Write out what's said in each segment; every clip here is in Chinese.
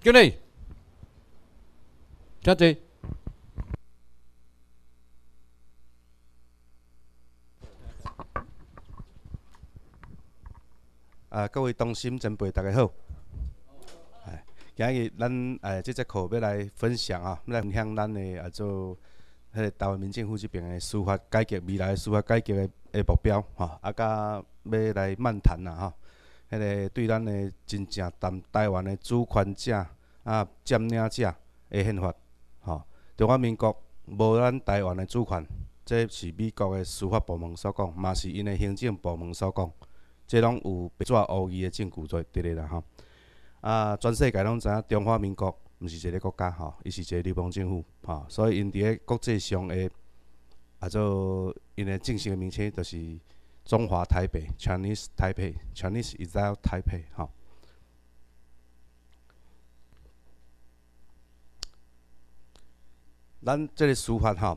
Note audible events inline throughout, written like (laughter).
几位？嘉义。啊，各位同心前辈，大家好。哎，今日咱哎，这节课要来分享啊，来向咱的啊做，迄个台湾民政府这边的司法改革，未来司法改革的的目标吼，啊，甲要来漫谈啦哈。迄个对咱的真正台台湾的主权者啊占领者个宪法吼，中华民国无咱台湾的主权，这是美国的司法部门所讲，嘛是因的行政部门所讲，这拢有别纸恶意的证据在伫咧啦吼。啊，全世界拢知影中华民国毋是一个国家吼，伊是一个流氓政府吼，所以因伫咧国际上的啊，做因的正式的名称就是。中华台北，Chinese Taipei，Chinese i s our Taipei，哈。咱这个书法哈，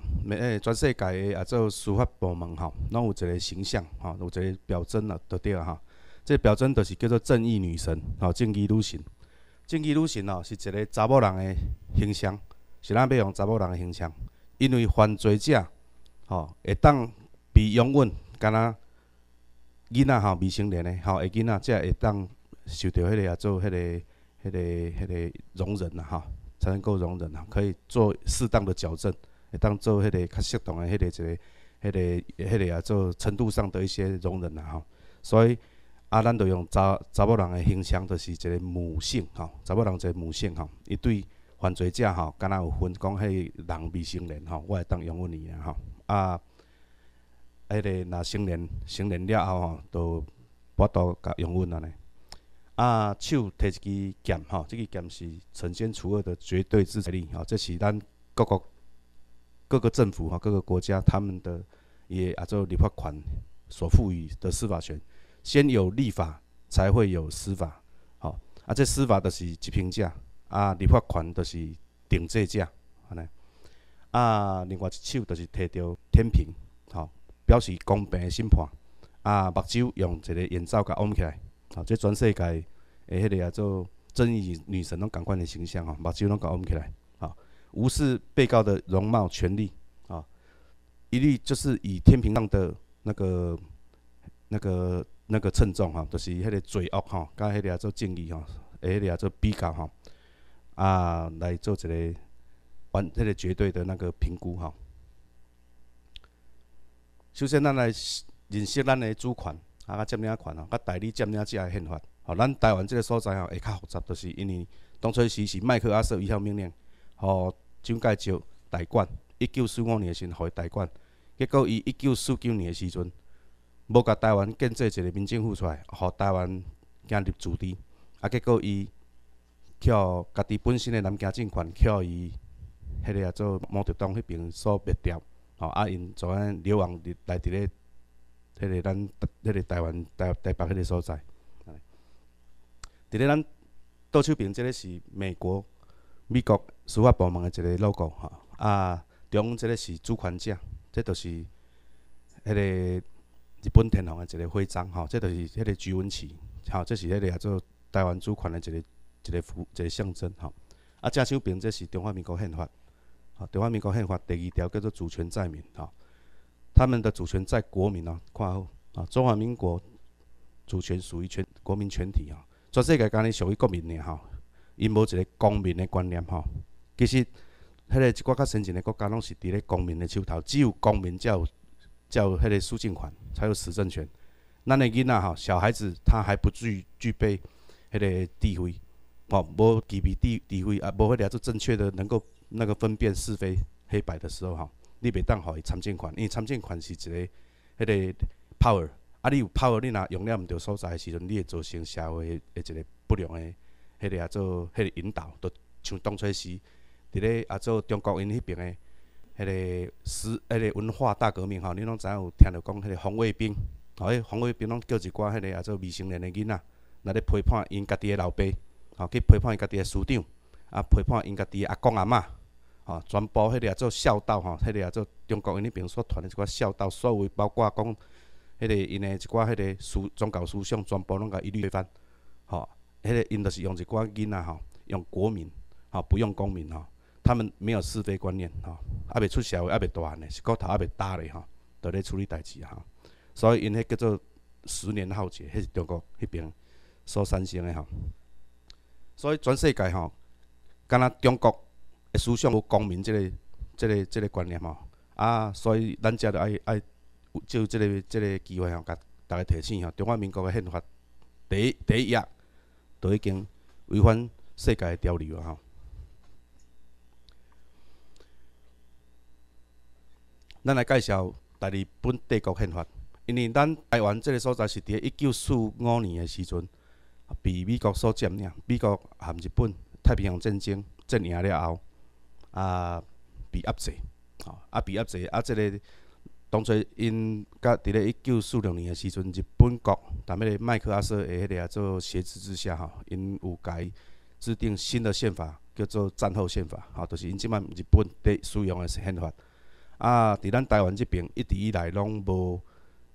全世界啊做书法部门哈，拢有一个形象哈，有一个标准啊，对不对哈？这标准就是叫做正义女神，吼，正义女神，正义女神哦，是一个查某人的形象，是咱要用查某人的形象，因为犯罪者，吼，会当被永远敢若囡仔吼未成年诶吼，诶囡仔才会当受着迄个啊做迄个、迄个、迄个容忍啦吼，才能够容忍啦，可以做适当的矫正，会当做迄个较适当诶、迄个一个、迄个、迄个啊做程度上的一些容忍啦吼，所以啊，咱就用查查某人诶形象，就是一个母性吼，查某人一个母性吼，伊对犯罪者吼，敢若有分讲迄人未成年吼，我会当容忍伊诶吼。啊。迄个若成年成年了后吼，都剥夺甲永稳安尼。啊，手摕一支剑吼，这支剑是惩奸除恶的绝对制裁力吼。这是咱各国各个政府吼，各个国家他们的也啊做立法权所赋予的司法权。先有立法，才会有司法。好，啊，这司法的是去评价啊，立法权的是定罪价安尼。啊，另外一手就是摕着天平吼。表示公平的审判，啊，目睭用一个眼罩甲蒙起来，啊，即全世界诶，迄个啊做正义女神拢感官的形象啊，目睭拢甲蒙起来，啊，无视被告的容貌、权利，啊，一律就是以天平上的那个、那个、那个称重啊，就是迄个罪恶吼，甲迄个啊做正义吼，诶，迄个啊做比较吼，啊，来做一个完这个绝对的那个评估哈。首先，咱来认识咱的主权啊，甲占领权哦，甲代理占领者的宪法。吼，咱台湾即个所在吼会较复杂，就是因为当初时是麦克阿瑟一项命令，吼蒋介石代管。一九四五年时，互伊代管。结果，伊一九四九年时阵，无甲台湾建制一个民政府出来，互台湾建入自治。啊，结果伊，互家己本身的南京政权，互伊迄个做毛泽东迄边所灭掉。哦、啊，因做安流亡伫来伫咧，迄个咱，迄个台湾台台北迄个所在，伫咧咱倒手边即个是美国，美国司法部门的一个 logo，哈啊，中即个是主权者，这就是，迄个日本天皇的一个徽章，吼，这就是迄个朱文旗，吼，这是迄个做台湾主权的一个一个符，一个象征，吼。啊，正手边这是中华民国宪法。啊！中华民国宪法第二条叫做“主权在民”啊。他们的主权在国民啊，看好啊！中华民国主权属于全国民全体哦。全世界今日属于国民的哈，因无一个公民的观念吼。其实，迄个一寡较先进的国家，拢是伫咧公民的手头，只有公民才有才有迄个诉请权，才有实政权。咱的囡仔哈，小孩子他还不具具备迄个地位，吼，无具备地地位啊，无法了做正确的能够。那个分辨是非黑白的时候，哈，你袂当互伊参见款，因为参见款是一个迄个 power，啊，你有 power，你若用了毋对所在诶时阵，你会造成社会诶一个不良诶迄个啊做迄个引导，都像当初时伫咧啊做中国因迄边诶迄个史迄个文化大革命吼，你拢知影有听着讲迄个红卫兵吼，迄红卫兵拢叫一寡迄个啊做未成年诶囡仔，来咧批判因家己诶老爸吼，去批判因家己诶师长，啊批判因家己阿公阿嬷，哦，全部迄个做孝道吼，迄个做中国因迄边所传的即寡孝道，所谓包括讲迄个因的即寡迄个思宗教思想，全部拢个一律推翻。哦，迄个因着是用一寡囡仔吼，用国民哦，不用公民哦。他们没有是非观念哦，也袂出社会，也袂大汉的，是骨头也袂大的吼，着咧处理代志吼，所以因迄叫做十年浩劫，迄是中国迄边所产生诶吼。所以全世界吼，敢若中国。个思想有公民即个、即个、即个观念吼，啊，所以咱遮着爱爱有即个、即个机会吼，甲大家提醒吼，中华民国的宪法第一第一页都已经违反世界的潮流啊！吼，咱来介绍大日本帝国宪法，因为咱台湾即个所在是伫咧一九四五年诶时阵被美国所占领，美国含日本太平洋战争占领了后。啊，被压制，吼，啊被压制，啊，这个当初因甲伫咧一九四六年诶时阵，日本国，踮迄个麦克阿瑟诶迄个啊做挟持之下，吼，因有改制定新的宪法，叫做战后宪法，吼，就是因即摆日本第使用诶是宪法，啊，伫咱台湾即边一直以来拢无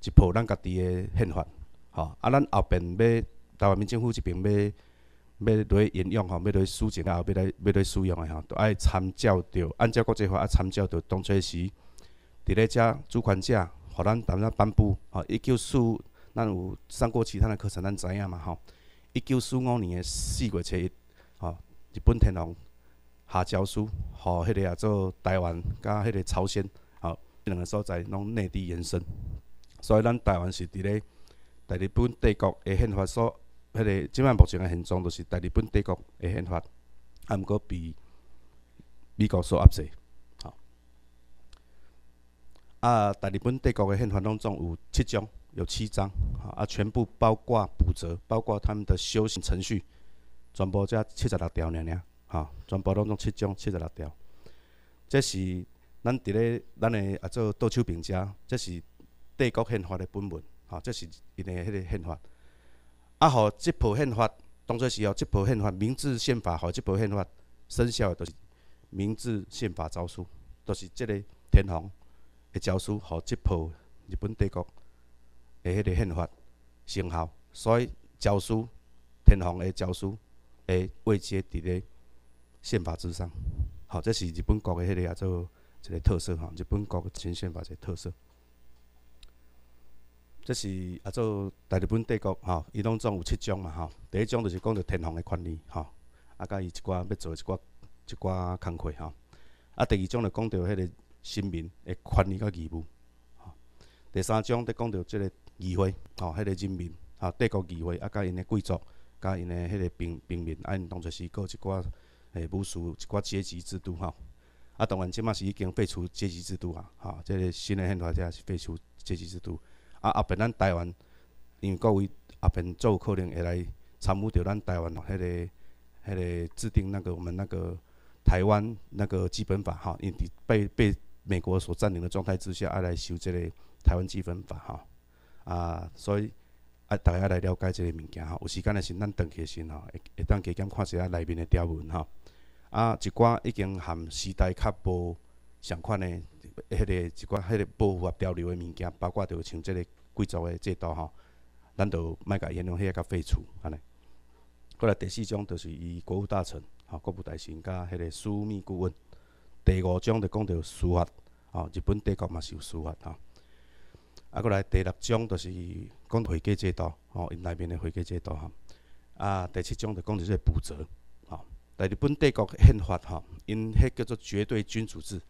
一部咱家己诶宪法，吼，啊，咱后边要台湾民政府即边要。要落去引用吼，要落去使用啊，后要来要落去使用诶吼，都爱参照着按照国际法，啊参照着当初时伫咧遮主权者，互咱怎样颁布吼？一九四，咱有上过其他诶课程，咱知影嘛吼？一九四五年诶四月初一，吼，日本天皇下诏书，互迄个啊做台湾甲迄个朝鲜，吼两个所在拢内地延伸，所以咱台湾是伫咧在日本帝国诶宪法所。迄个即摆目前嘅现状，就是大日本帝国嘅宪法，啊，毋过被美国所压制。啊，大日本帝国嘅宪法当中有七章，有七章，吼、啊，全部包括补则，包括他们的修行程序，全部则七十六条尔尔，哈，全部拢总七章七十六条。这是咱伫咧咱嘅啊做倒手评家，这是帝国宪法嘅本文，吼，这是因嘅迄个宪法。啊，好！这部宪法当作是哦，这部宪法《明治宪法》吼，这部宪法生效的都是《明治宪法》诏书，都是这个天皇的诏书，吼，这部日本帝国的迄个宪法生效。所以，诏书天皇的诏书会位阶伫咧宪法之上。好，这是日本国的迄个也做一个特色哈，日本国成宪法的特色。即是啊，做大日本帝国吼，伊拢总有七种嘛吼。第一种就是讲着天皇诶权利吼，啊，甲伊一寡要做一寡一寡工课吼。啊，第二种就讲着迄个臣民诶权利甲义务吼。第三种在讲着即个议会吼，迄个人民吼，帝国议会啊，甲因诶贵族，甲因诶迄个平平民因当作是各一寡诶，武士一寡阶级制度吼。啊，当然即嘛是已经废除阶级制度啊，吼，即个新诶宪法也是废除阶级制度。啊！后边咱台湾，因为各位后边，做有可能会来参与着咱台湾咯，迄个、迄个制定那个我们那个台湾那个基本法，哈，因被被美国所占领的状态之下，爱来修这个台湾基本法，哈，啊，所以啊，大家来了解这个物件，吼，有时间诶时，咱腾起时吼，会会当加减看一下内面诶条文，哈，啊，一寡已经含时代较无上款诶，迄个一寡迄个不符合潮流诶物件，包括着像即个。贵族的制度吼，咱就卖甲伊用迄个废除安尼。过来第四种就是伊国务大臣吼，国务大臣甲迄个枢密顾问。第五种就讲到司法吼，日本帝国嘛是有司法吼。啊，过来第六种就是讲回计制度吼，因内面的回计制度吼。啊，第七种就讲到这个步骤吼，在日本帝国宪法吼，因迄叫做绝对君主制，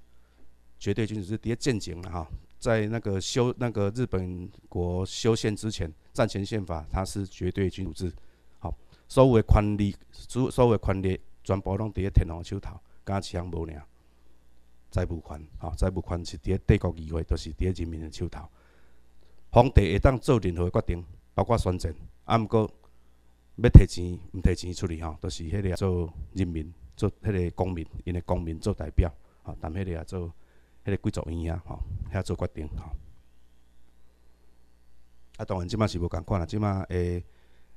绝对君主制伫咧正经啦吼。在那个修那个日本国修宪之前，战前宪法它是绝对君主制，好，所有的权力，所所有的权力全部拢伫咧天皇手头，敢枪无㖏，财务权，好，财务权是伫咧帝国议会，就是伫咧人民的手头，皇帝会当做任何决定，包括宣战，啊，毋过要摕钱，毋摕钱出去吼，都是迄个做人民，做迄个公民，因为公民做代表，啊，但迄个也做。迄个贵族院啊，吼，遐做决定吼。啊，当然即摆是无共款啦。即摆诶，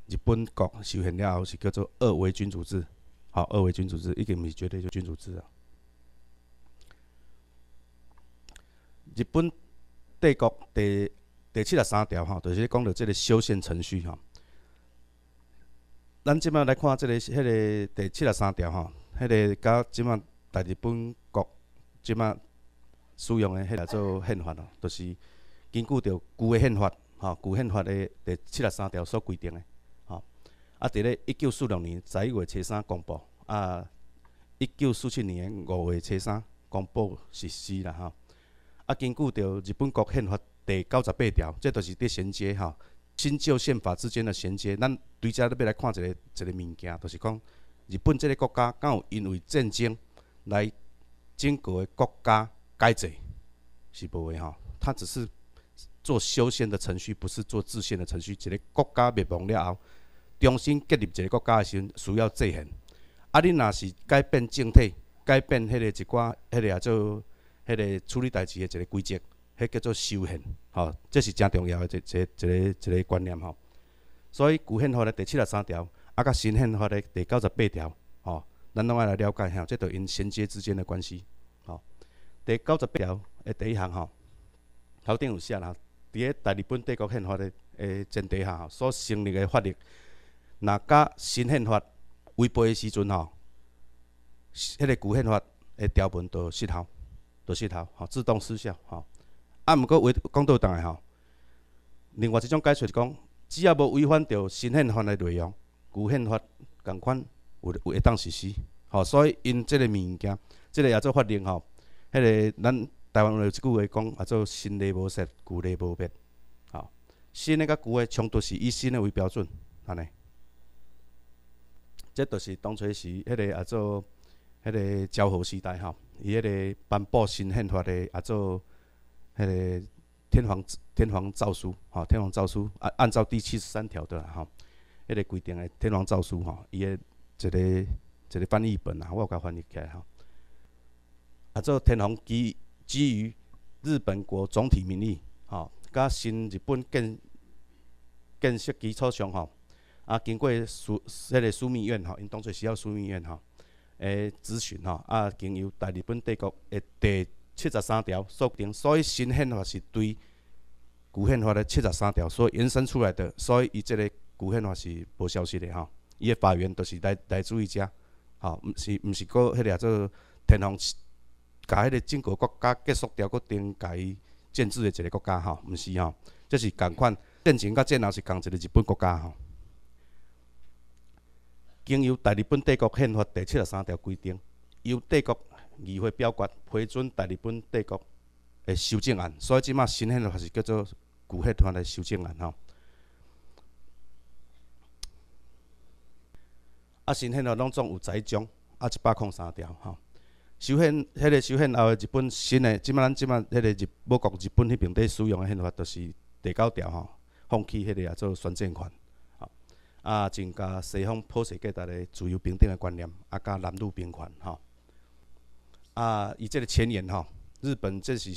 日本国修宪了，后是叫做二维君主制，好，二维君主制，经毋是绝对就君主制啊。日本帝国第第七十三条吼，就是讲到即个修宪程序吼。咱即摆来看即个迄个第七十三条吼，迄个甲即马大日本国即马。使用的迄个做宪法咯，就是根据着旧的宪法，吼旧宪法的第七十三条所规定的，吼啊，伫咧一九四六年十一月初三公布，啊一九四七年五月初三公布实施啦，吼啊，根据着日本国宪法第九十八条，即著是伫衔接吼新旧宪法之间的衔接，咱对遮咧要来看一个一个物件，就是讲日本即个国家敢有因为战争来整个的国家？改制是不诶吼，他只是做修宪的程序，不是做制宪的程序。一个国家灭亡了后，重新建立一个国家的时候，需要制宪。啊，你若是改变整体，改变迄个一寡，迄个啊，做，迄个处理代志的一个规则，迄叫做修宪，吼，这是诚重要的一个一个一个观念吼。所以旧宪法的第七十三条，啊，甲新宪法的第九十八条，吼，咱拢爱来了解下，这都因衔接之间的关系。第九十八条，的第一项吼，头顶有写啦。伫咧大日本帝国宪法的诶前提下，所成立的法律，若甲新宪法违背的时阵吼，迄个旧宪法的条文就失效，就失效吼，自动失效吼。啊，毋过为讲到当个吼，另外一种解释是讲，只要无违反着新宪法的内容，旧宪法共款有有一当实施吼，所以因即个物件，即个也做法令吼。迄个咱台湾有即句话讲，啊，做新的无色，旧的无变，吼，新的甲旧的，冲突是以新的为标准，安尼。这著是当初时迄个啊做迄个昭和时代吼，伊迄个颁布新宪法的啊做迄个天皇天皇诏书吼，天皇诏书按按照第七十三条的吼，迄个规定诶，天皇诏书吼，伊的一个一个翻译本啊，我有甲翻译起来吼。啊，做天皇基基于日本国总体民意吼，甲新日本建建设基础上吼，啊，经过枢迄个枢密院吼，因当初需要枢密院吼，诶咨询吼，啊，经由大日本帝国诶第七十三条所订，所以新宪法是对旧宪法的七十三条所延伸出来的，所以伊即个旧宪法是无消失的吼，伊个法源都是来来自于遮，吼，毋是毋是讲迄个做天皇。甲迄个整个国家结束掉，定甲改建制的一个国家吼，毋是吼，即是共款战争甲战后是共一个日本国家吼。经由大日本帝国宪法第七十三条规定，由帝国议会表决批准大日本帝国诶修正案，所以即卖新宪法是叫做旧贺团诶修正案吼。啊，新宪法拢总有十一种，啊一百零三条吼。首先，迄个首先后日本新的，即摆咱即摆迄个日本、美国、日本迄边底使用诶宪法，就是第九条吼，放弃迄个啊做宣战权，吼啊，增加西方普世价值个自由平等诶观念，啊加男女平权吼，啊伊即个前言吼，日本即是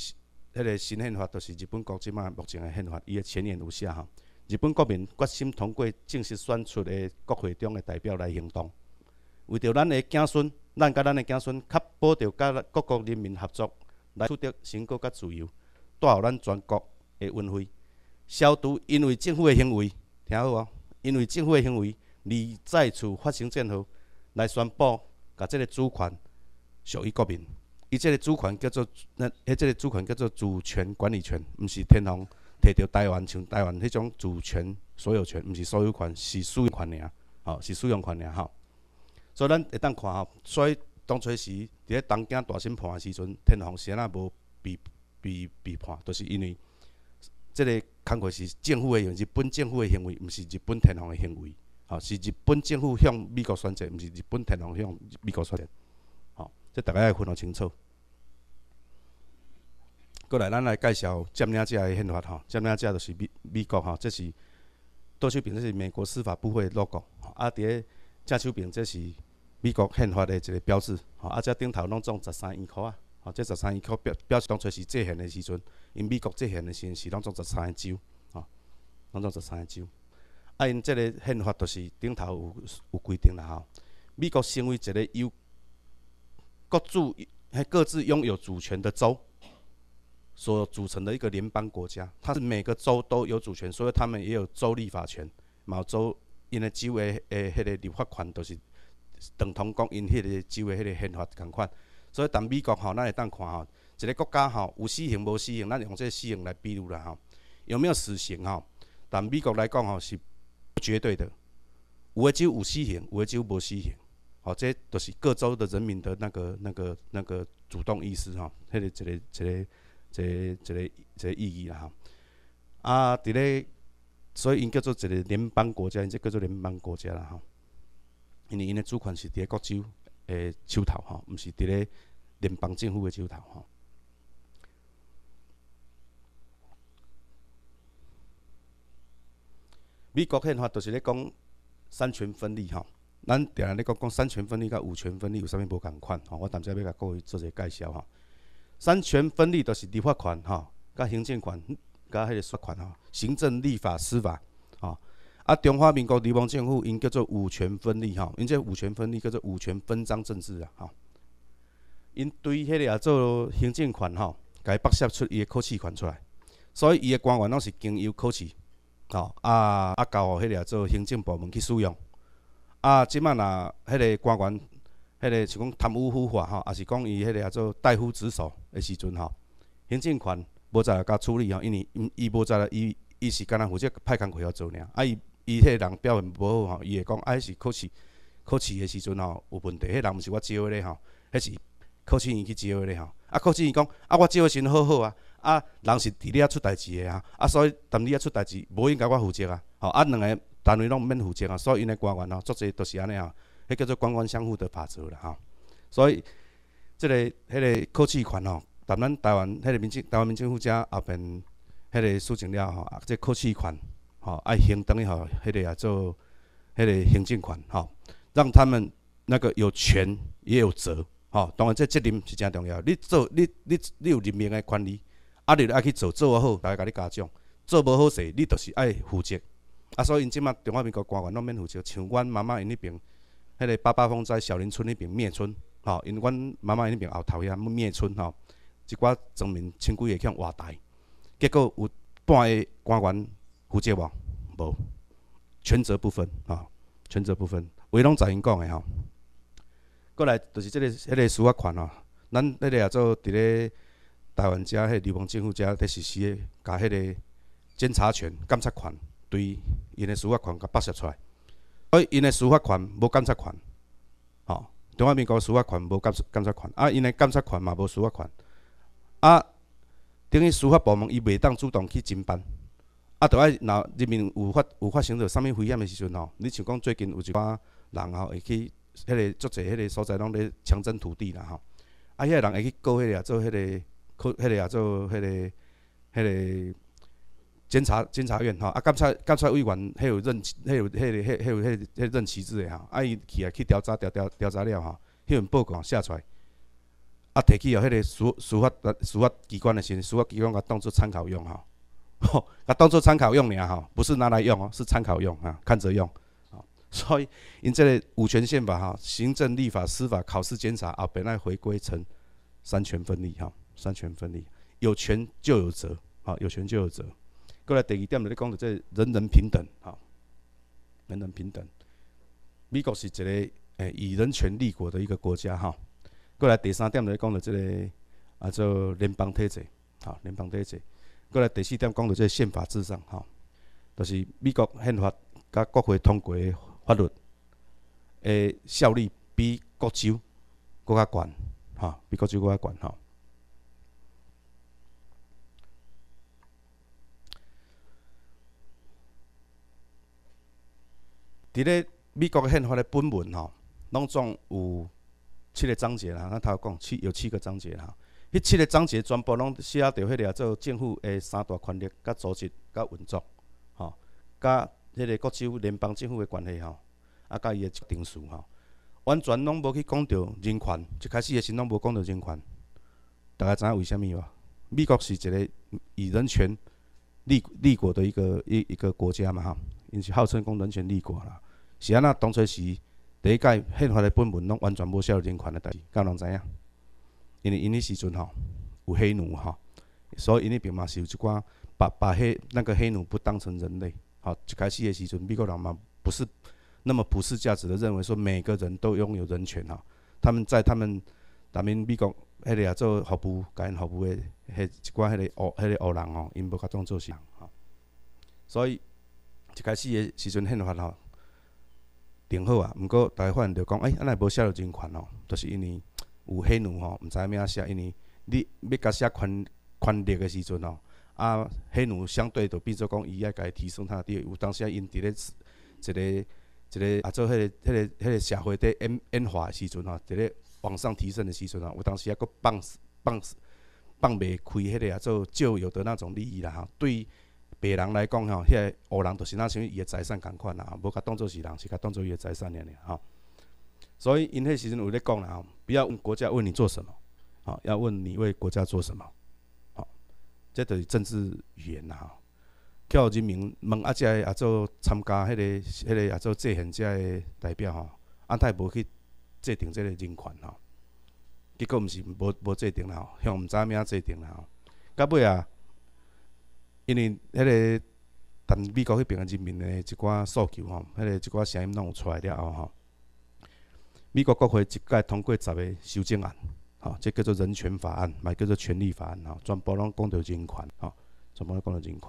迄个新宪法，就是日本国即摆目前诶宪法，伊诶前言如下吼，日本国民决心通过正式选出诶国会中诶代表来行动。为着咱的子孙，咱甲咱的子孙，确保着甲各国人民合作来取得成果，甲自由，带好咱全国的运会。消除因为政府的行为，听好哦，因为政府的行为而在次发生战火，来宣布甲即个主权属于国民。伊即个主权叫做那，迄即个主权叫做主权管理权，毋是天皇摕着台湾像台湾迄种主权所有权，毋是所有权，是使用权尔，吼，是使用权尔，吼。所以咱会当看吼，所以当初时伫咧东京大审判时阵，天皇安啊无被被被判，就是因为即个工过是政府诶，用日本政府诶行为，毋是日本天皇诶行为，吼，是日本政府向美国宣战，毋是日本天皇向美国宣战，吼即大家会分得清楚。过来，咱来介绍占领者诶宪法吼，占领者就是美美国吼，即是多少比这是美国司法部会落吼啊伫。正手柄，这是美国宪法的一个标志，吼，啊，这顶头拢总十三亿块啊，吼，这十三亿块表表示当初是制宪的时阵，因美国制宪的时阵是拢总十三个州，吼，拢总十三个州，啊，因这个宪法就是顶头有有规定啦吼，美国身为一个由各自各各自拥有主权的州所组成的一个联邦国家，它是每个州都有主权，所以他们也有州立法权，某州。因个州的诶，迄个立法权就是等同讲因迄个州诶迄个宪法共款。所以，但美国吼，咱会当看吼，一个国家吼有死刑无死刑，咱用这死刑来比如啦吼，有没有死刑吼？但美国来讲吼是绝对的，有诶州有死刑，有诶州无死刑。吼，这都是各州的人民的那个、那个、那个主动意思吼，迄个一个、一个、一个、一个、一个意义啦。吼。啊，伫咧。所以，因叫做一个联邦国家，因即叫做联邦国家啦吼。因为因的主权是伫咧各州诶手头吼，毋是伫咧联邦政府诶手头吼。美国宪法就是咧讲三权分立吼。咱定安咧讲讲三权分立甲五权分立有啥物无共款吼？我等下要甲各位做一个介绍吼。三权分立就是立法权吼，甲行政权。甲迄个罚款吼，行政、立法、司法吼啊，中华民国地方政府因叫做五权分立吼，因这五权分立叫做五权分赃政治啊，吼，因对迄个啊做行政权甲伊剥削出伊嘅考试款出来，所以伊嘅官员拢是经由考试，吼，啊啊交互迄个啊做行政部门去使用，啊，即满啊迄个官员，迄个是讲贪污腐化吼，也是讲伊迄个啊做大夫职守的时阵吼行政权。无再来甲处理吼，因为伊伊无再来，伊伊是干若负责派工课要做尔，啊伊伊迄人表现无好吼，伊会讲，哎是考试考试的时阵吼有问题，迄人毋是我招的吼，迄是考试院去招的吼，啊考试院讲，啊我招的阵好好啊，啊人是伫你遐出代志的啊，啊所以，但你遐出代志，无应该我负责啊，吼，啊两个单位拢毋免负责啊，所以因的官员吼，做者都是安尼啊，迄叫做官官相护的法则啦吼，所以，即个迄个考试院吼。但咱台湾迄个民政、台湾民政府遮后边，迄个事情了吼，啊，即考试税款吼，爱行等于吼，迄个也做，迄个行政款吼，让他们那个有权也有责吼。当然，即责任是真重要。你做你你你有人民的管理，啊，你爱去做做啊好，大家甲你加奖；做无好势，你就是爱负责。啊，所以因即卖中华民国官员拢免负责。像阮妈妈因迄边，迄个八八风在小林村迄边灭村吼，因阮妈妈因迄边后头遐要灭村吼。一寡证明，千几个月去换台，结果有半个官员负责我，无权责不分啊！权责不分，话拢在因讲的吼。过来就是即个迄个司法权哦，咱迄个也做伫咧台湾遮迄流氓政府遮，伫实施的，甲迄个监察权、监察权对因的司法权甲剥削出来。所以因的司法权无监察权，吼，中华人民国司法权无监监察权，啊，因的监察权嘛无司法权。啊，等于司法部门伊袂当主动去侦办，啊，着爱若人民有发有发生到啥物危险的时阵吼，你想讲最近有一寡人吼会去迄个足侪迄个所在拢咧强征土地啦吼，啊，遐人会去告迄个做迄个，去迄个啊做迄个，迄个监察监察院吼，啊，监察监察委员迄有任，迄有迄个迄迄有迄迄任旗帜的吼，啊，伊去啊去调查调调调查了吼，迄份报告写出来。啊，提起哦，迄个司司法、司法机关的是司法机关，(laughs) 甲当做参考用吼，啊，当做参考用尔吼，不是拿来用哦，是参考用啊，看着用啊。所以，因这个五权宪法哈，行政、立法、司法、考试、监察啊，本来回归成三权分立哈，三权分立，有权就有责啊，有权就有责。过来第二点，你讲的这人人平等哈，人人平等。美国是一个诶以人权立国的一个国家哈。过来第三点来讲到这个啊，做联邦体制，好，联邦体制。过来第四点讲到这宪法至上，哈，就是美国宪法甲国会通过诶法律诶效力比各州搁较悬，哈，比各州搁较悬，哈。伫咧美国宪法的本文，吼，拢总有。七个章节啦，啊头讲七有七个章节啦。迄七个章节全部拢写到迄个做政府诶三大权力、甲组织、甲运作，吼，甲迄个各州联邦政府诶关系吼，啊甲伊诶定数吼，完全拢无去讲到人权，一开始诶时阵无讲到人权。大家知影为虾米无？美国是一个以人权立立国的一个一一个国家嘛吼，因是号称讲人权立国啦，是安那当初是。第一届宪法的本文，拢完全无写除人权的代志，敢人知影？因为因迄时阵吼，有黑奴吼，所以因迄边嘛是有一寡把把黑那个黑奴不当成人类。好，一开始的时阵，美国人嘛不是那么普世价值的认为说每个人都拥有人权哈。他们在他们里面，美国迄个啊做服务，甲因服务的，迄一寡迄个黑黑人吼，因无甲当是人吼，所以一开始的时阵宪法吼。定好啊，毋过大家发现着讲，哎，咱若无写到真宽哦，就是因为有黑奴吼，毋知影咩写，因为你要甲写宽宽窄诶时阵吼，啊，黑奴相对着变做讲，伊甲家提升他底。有当时啊，因伫咧一个一个啊做迄个迄个迄个社会底演演化时阵吼，伫咧往上提升诶时阵吼，有当时啊，佫放放放袂开迄个啊做少有的那种利益啦，吼，对。白人来讲吼，迄、个黑人就是那像伊个财产共款啦，无甲当做是人，是甲当做伊个财产安尼吼。所以因迄时阵有咧讲啦，吼，不要问国家问你做什么，吼，要问你为国家做什么，吼，这等是政治语言啦。吼。叫人民问阿些啊，做参加迄个迄个啊，做制宪者个代表吼，安泰无去制定即个人权吼，结果毋是无无制定啦吼，向唔早命制定啦吼，到尾啊。因为迄个但美国迄边个人民的一寡诉求吼，迄个一寡声音拢有出来了后吼，美国国会一届通过十个修正案，吼，即叫做人权法案，嘛叫做权利法案，吼，全部拢讲公人权，吼，全部拢讲公人权。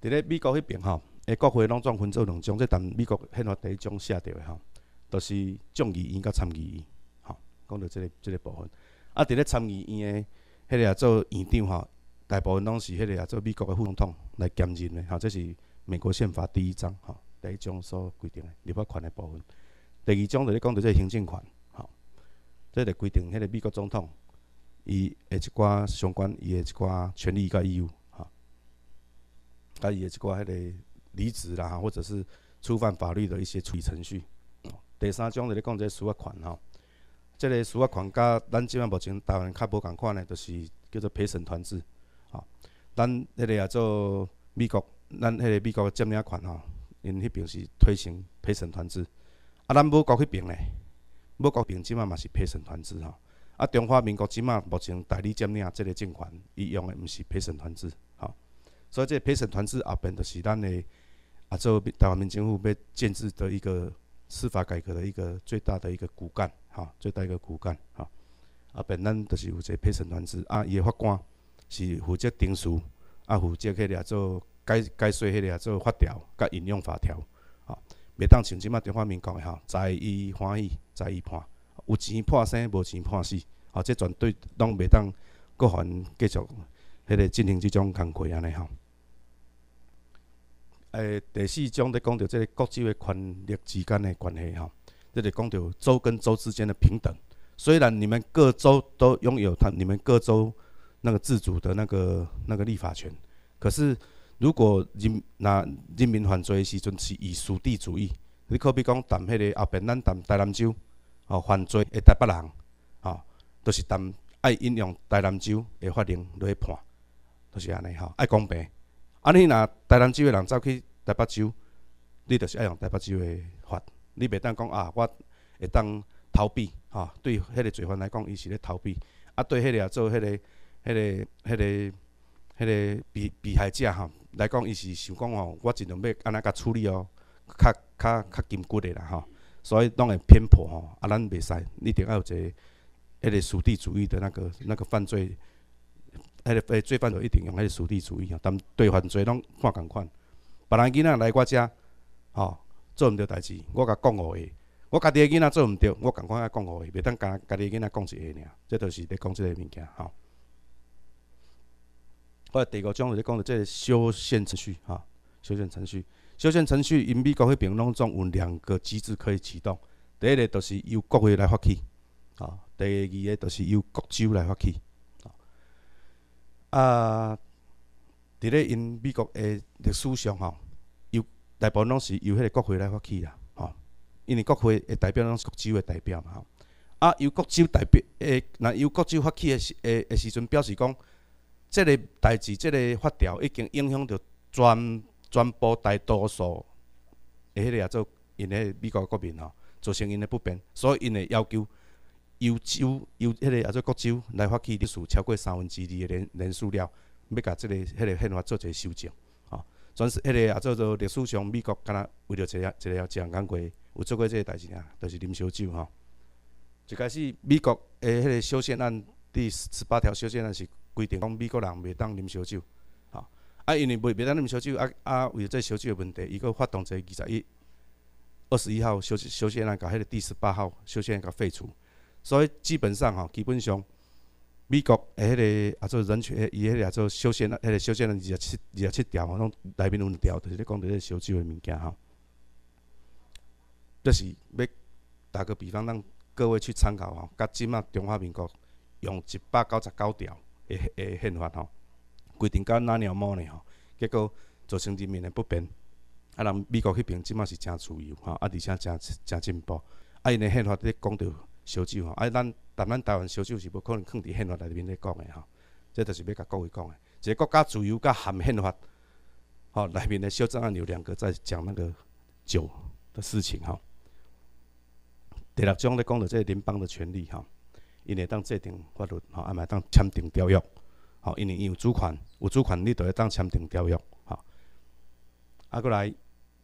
伫咧美国迄边吼，诶，国会拢总分做两种，即但美国宪法第一种写着诶吼，都是众议院甲参议院，吼，讲到即个即个部分，啊，伫咧参议院诶。迄个也做院长吼，大部分拢是迄个也做美国的副总统来兼任的吼。这是美国宪法第一章吼，第一种所规定的立法权的部分。第二种就咧讲到即行政权吼，即就规定迄个美国总统伊下一寡相关伊下一寡权利甲义务吼，啊下一寡迄个离职啦，或者是触犯法律的一些处理程序。第三种就咧讲即司法权吼。即个司法框架，咱即满目前台湾较无共款诶，就是叫做陪审团制。吼，咱迄个也做美国，咱迄个美国个占领权吼，因迄边是推行陪审团制。啊，咱美国迄边呢，美国边即嘛嘛是陪审团制吼。啊，中华民国即嘛目前代理占领即个政权，伊用诶毋是陪审团制。吼，所以即陪审团制后边，就是咱诶啊做台湾民政府被建制的一个司法改革的一个最大的一个骨干。啊，最大一个骨干，吼。啊，本人就是有一个陪审团子啊，伊个法官是负责定书，啊，负责去个做解解释，个做法条甲引用法条，吼。袂当像即卖中华面讲诶吼，在伊欢喜在伊判有钱判生，无钱判死，啊，即全对，拢袂当各还继续迄个进行即种工作安尼吼。诶，第四章在讲到即个各州诶权力之间诶关系吼。这里讲到州跟州之间的平等，虽然你们各州都拥有他，你们各州那个自主的那个那个立法权，可是如果人那人民犯罪的时阵是以属地主义，你可比讲谈迄个后边咱谈台南州哦犯罪的台北人哦，都是谈爱引用台南州的法令来判，都是安尼吼，爱公平。啊，你若台南州的人走去台北州，你就是爱用台北州的法。你袂当讲啊，我会当逃避，吼？对，迄个罪犯来讲，伊是咧逃避；，啊，对，迄个做迄个、迄个、迄个、迄个被被害者吼，来讲，伊是想讲吼，我尽量要安尼甲处理哦，较较较坚决的啦，吼。所以，拢会偏颇吼，啊，咱袂使。你一定要有一个迄个属地主义的那个、那个犯罪，迄个罪犯就一定用迄个属地主义吼，但对犯罪，拢看共款。别人囡仔来我遮吼。做毋对代志，我甲讲五下。我家己个囡仔做毋对，我共我爱讲五下，袂当家家己囡仔讲一下尔。即著是咧讲即个物件吼。我第五章咧讲着即个修宪程序吼，修宪程序，修宪程序因美国迄边拢总有两个机制可以启动。第一个就是由国会来发起，吼，第二个就是由各州来发起，啊。啊，伫咧因美国诶历史上吼。大部分拢是由迄个国会来发起啦，吼，因为国会会代表拢是各州诶代表嘛吼，啊由各州代表诶，那由各州发起诶时诶诶时阵表示讲，即个代志，即个法条已经影响着全全部大多数诶迄个也做因诶美国国民吼，造成因诶不便，所以因诶要求由州由迄个也做各州来发起，人数超过三分之二诶人人数了，要甲即个迄个宪法做一下修正。全是迄个也做做历史上美国敢若为着一啊一个一项法规有做过即个代志啊，就是啉烧酒吼。一开始美国诶，迄个《修宪案第十八条《修宪案是规定讲美国人袂当啉烧酒，吼啊，因为袂袂当啉烧酒，啊啊为即个烧酒诶问题，伊阁发动个二十一二十一号《修修宪案，甲迄个第十八号修宪法》甲废除，所以基本上吼，基本上。美国诶，迄个啊，做人权，伊迄个啊做修宪，啊，迄个修宪啊，二十七二十七条吼，拢内面有条，就是咧讲迄个烧酒诶物件吼。著是要打个比方，让各位去参考吼。甲即卖中华民国用一百九十九条诶诶宪法吼，规定到哪样某呢吼？结果造成人民诶不便。啊，人美国迄边即卖是诚自由吼，啊而且诚诚进步。啊，因诶宪法咧讲着烧酒吼，啊，咱但咱台湾烧酒是无可能放伫宪法内面咧讲的吼，这就是要甲各位讲的，一个国家自由甲含宪法，吼，内面的修正案有两个在讲那个酒的事情吼，第六章咧讲到这联邦的权利哈，因为当制定法律吼，也嘛当签订条约，吼，因为伊有主权，有主权你就会当签订条约吼，啊，过来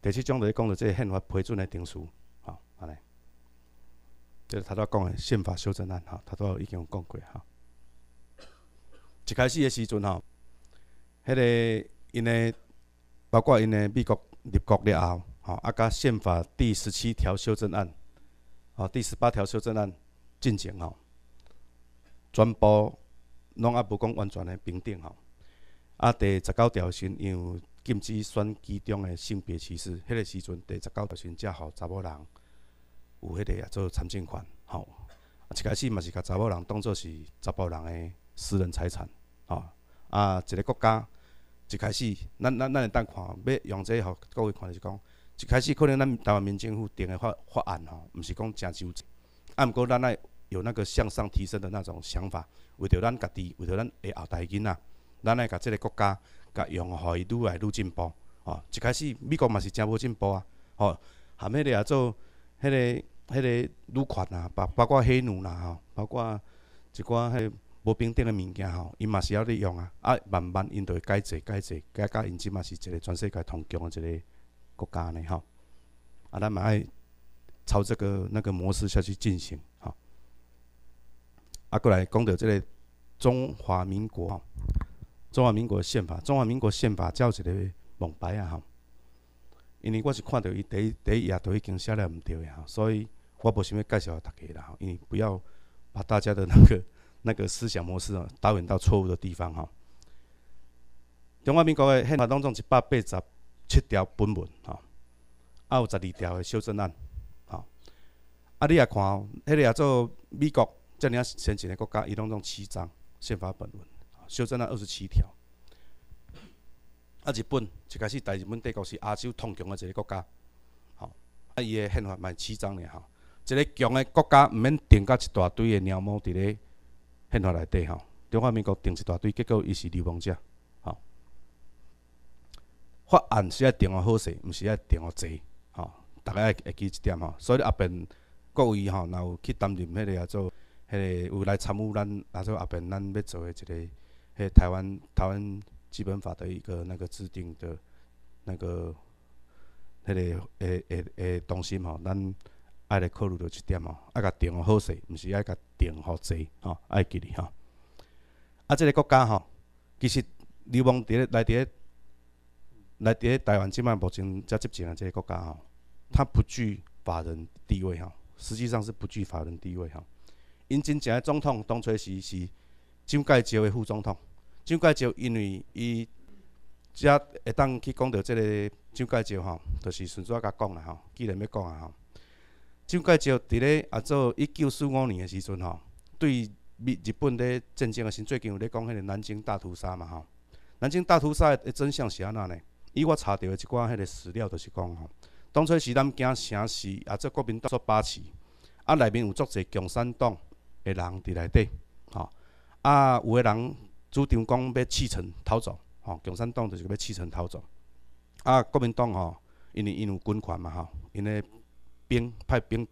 第七章咧讲到这宪法批准的程序。就头先讲的宪法修正案，哈，头先已经讲过哈。一开始的时阵，吼，迄个因呢，包括因呢，美国入国了后，吼，啊，甲宪法第十七条修正案，吼，第十八条修正案进行吼，全部拢啊无讲完全的平等吼。啊，第十九条先有禁止选举中的性别歧视，迄个时阵第十九条先才学查某人。有迄个啊做参产权，吼，一开始嘛是甲查某人当做是查甫人诶私人财产，吼。啊一个国家一开始，咱咱咱会当看，要用这互各位看，就是讲一开始可能咱台湾民政府定诶法法案吼，毋是讲诚优质，啊，毋过咱爱有那个向上提升的那种想法，为着咱家己，为着咱诶后代囡仔，咱爱甲即个国家甲用伊愈来愈进步，哦，一开始美国嘛是诚无进步啊，哦，含迄个啊做迄个。迄个女权啊，包包括黑奴啦吼，包括一寡迄无平等诶物件吼，伊嘛是要在用啊。啊，慢慢，因就改制改制，改甲因即嘛是一个全世界同强诶一个国家呢吼。啊，咱嘛爱朝这个那个模式下去进行吼。啊，过来讲到即个中华民国，中华民国宪法，中华民国宪法叫一个蒙白啊吼。因为我是看到伊第第一页都已经写了毋对呀，所以我无想要介绍大家啦，因为不要把大家的那个那个思想模式啊导引到错误的地方哈。中华民国的宪法当中一百八十七条本文啊，还有十二条的修正案啊，啊你也看，迄个也做美国这啊先进的国家，伊当中七章宪法本文修正案二十七条。啊，日本一开始大日本帝国是亚洲通强的一个国家，吼，啊，伊的宪法蛮夸张的吼，一个强的国家毋免定甲一大堆的鸟毛伫咧宪法内底吼，中华民国定一大堆，结果伊是流氓者，吼，法案是要定个好势，毋是要定个济，吼，大家会会记一点吼，所以阿平各位吼，若有去担任迄个啊做，迄个有来参与咱啊，做后边咱要做诶一个，迄台湾台湾。基本法的一个那个制定的那个那个诶诶诶东西吼，咱爱来考虑到一点吼，爱甲定好势，毋是爱甲定好势吼，爱记哩吼。啊，即个国家吼，其实流望伫咧内伫咧内伫咧台湾即卖目前才接政的即个国家吼，它不具法人地位吼，实际上是不具法人地位吼。因真正的总统当初时是蒋介石为副总统。蒋介石，因为伊只会当去讲到即个蒋介石吼，就是顺续甲讲啦吼，既然要讲啊吼，蒋介石伫咧啊做一九四五年诶时阵吼，对日日本咧战争诶时，最近有咧讲迄个南京大屠杀嘛吼，南京大屠杀诶真相是安那呢？伊我查到一寡迄个史料，着是讲吼，当初是南京城市啊做国民党做把持，啊内面有足济共产党诶人伫内底吼，啊有诶人。主张讲要弃城逃走，吼，共产党就是要弃城逃走。啊，国民党吼，因为因有军权嘛吼，因嘞兵派兵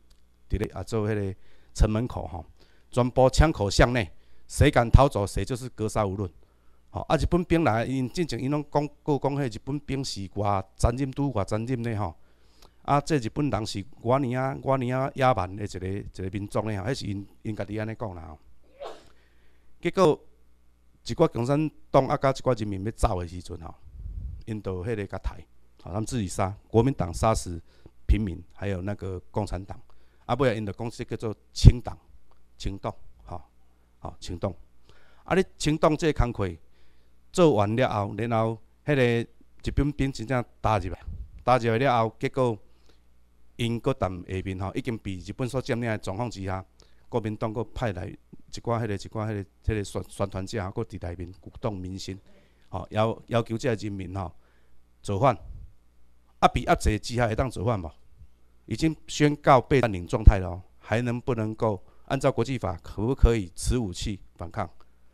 伫咧啊做迄个城门口吼，全部枪口向内，谁敢逃走，谁就是格杀无论。吼，啊，日本兵来，因进前因拢讲，告讲迄日本兵是外残忍、拄外残忍咧吼。啊，这日本人是外尼啊、外尼啊野蛮的一个一个民族咧吼，迄是因因家己安尼讲啦吼。结果。一寡共产党啊，甲一寡人民要走诶时阵吼，因都迄个甲杀，吼，他们自己杀，国民党杀死平民，还有那个共产党，啊，尾因着讲，司叫做清党，清党，吼，吼，清党。啊，你清党即个工课做完了后，然后迄个日本兵真正打入来，打入来了后，结果因国谈下面吼，已经被日本所占领诶状况之下，国民党阁派来。一寡迄个，一寡迄个，迄个宣宣传者，啊，搁伫内面鼓动民心，吼，要要求即个人民吼，造反，阿比阿者之下会当造反无？已经宣告被占领状态咯，还能不能够按照国际法，可不可以持武器反抗？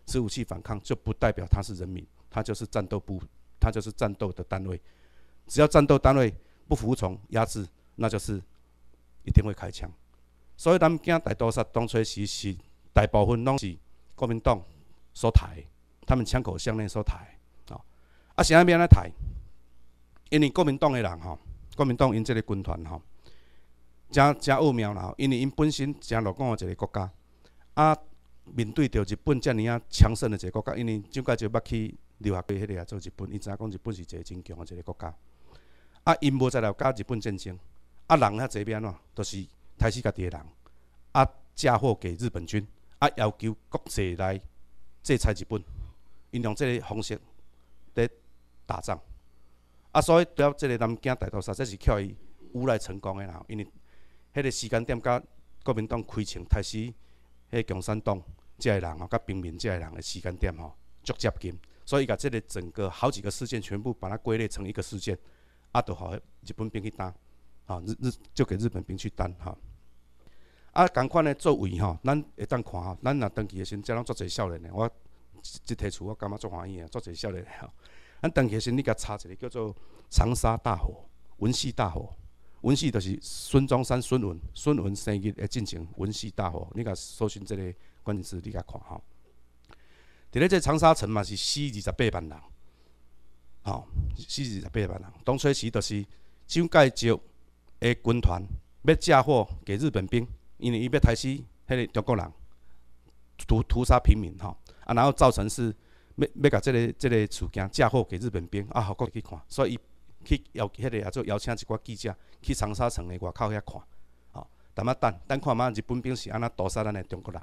持武器反抗就不代表他是人民，他就是战斗部，他就是战斗的单位。只要战斗单位不服从压制，那就是一定会开枪。所以咱今大多数当初时是。大部分拢是国民党所抬，他们枪口向内所抬哦，啊，是安边咧抬，因为国民党诶人吼，国民党因即个军团吼，诚诚恶妙啦吼！因为因本身诚落光诶一个国家，啊，面对着日本遮尔啊强盛诶一个国家，因为怎解就捌去留学过迄个啊做日本，因知影讲日本是一个真强诶一个国家，啊，因无再来甲日本战争，啊，人遐这边哦，都是杀死家己诶人，啊，嫁祸给日本军。啊！要求国际来制裁日本，因用这个方式在打仗。啊，所以除了这个南京大屠杀，这是靠伊无赖成功的啦。因为迄个时间点甲国民党开枪开始，迄个共产党这个人哦，甲平民这个人的时间点吼，足接近，所以甲这个整个好几个事件全部把它归类成一个事件，啊，都好日本兵去担，啊，日日就给日本兵去担哈。啊，同款个作为吼，咱会当看吼。咱若登记的时阵，遮拢遮济少年的，我即提厝，我感觉足欢喜的，做济少年的吼。(laughs) 咱登记时，你甲查一个叫做长沙大火、文夕大火。文夕就是孙中山、孙文、孙文生日的进程，文夕大火，你甲搜寻即个关键词，你甲看吼。伫咧即长沙城嘛是死二十八万人，哦，死二十八万人。当初时就是蒋介石的军团要嫁祸给日本兵。因为伊要开始，迄个中国人屠屠杀平民吼，啊，然后造成是要要甲即个即个事件嫁祸给日本兵啊，外国去看，所以伊去邀迄个啊，做邀请一寡记者去长沙城的外口遐看，哦，等啊等，等看嘛，日本兵是安怎屠杀咱的中国人？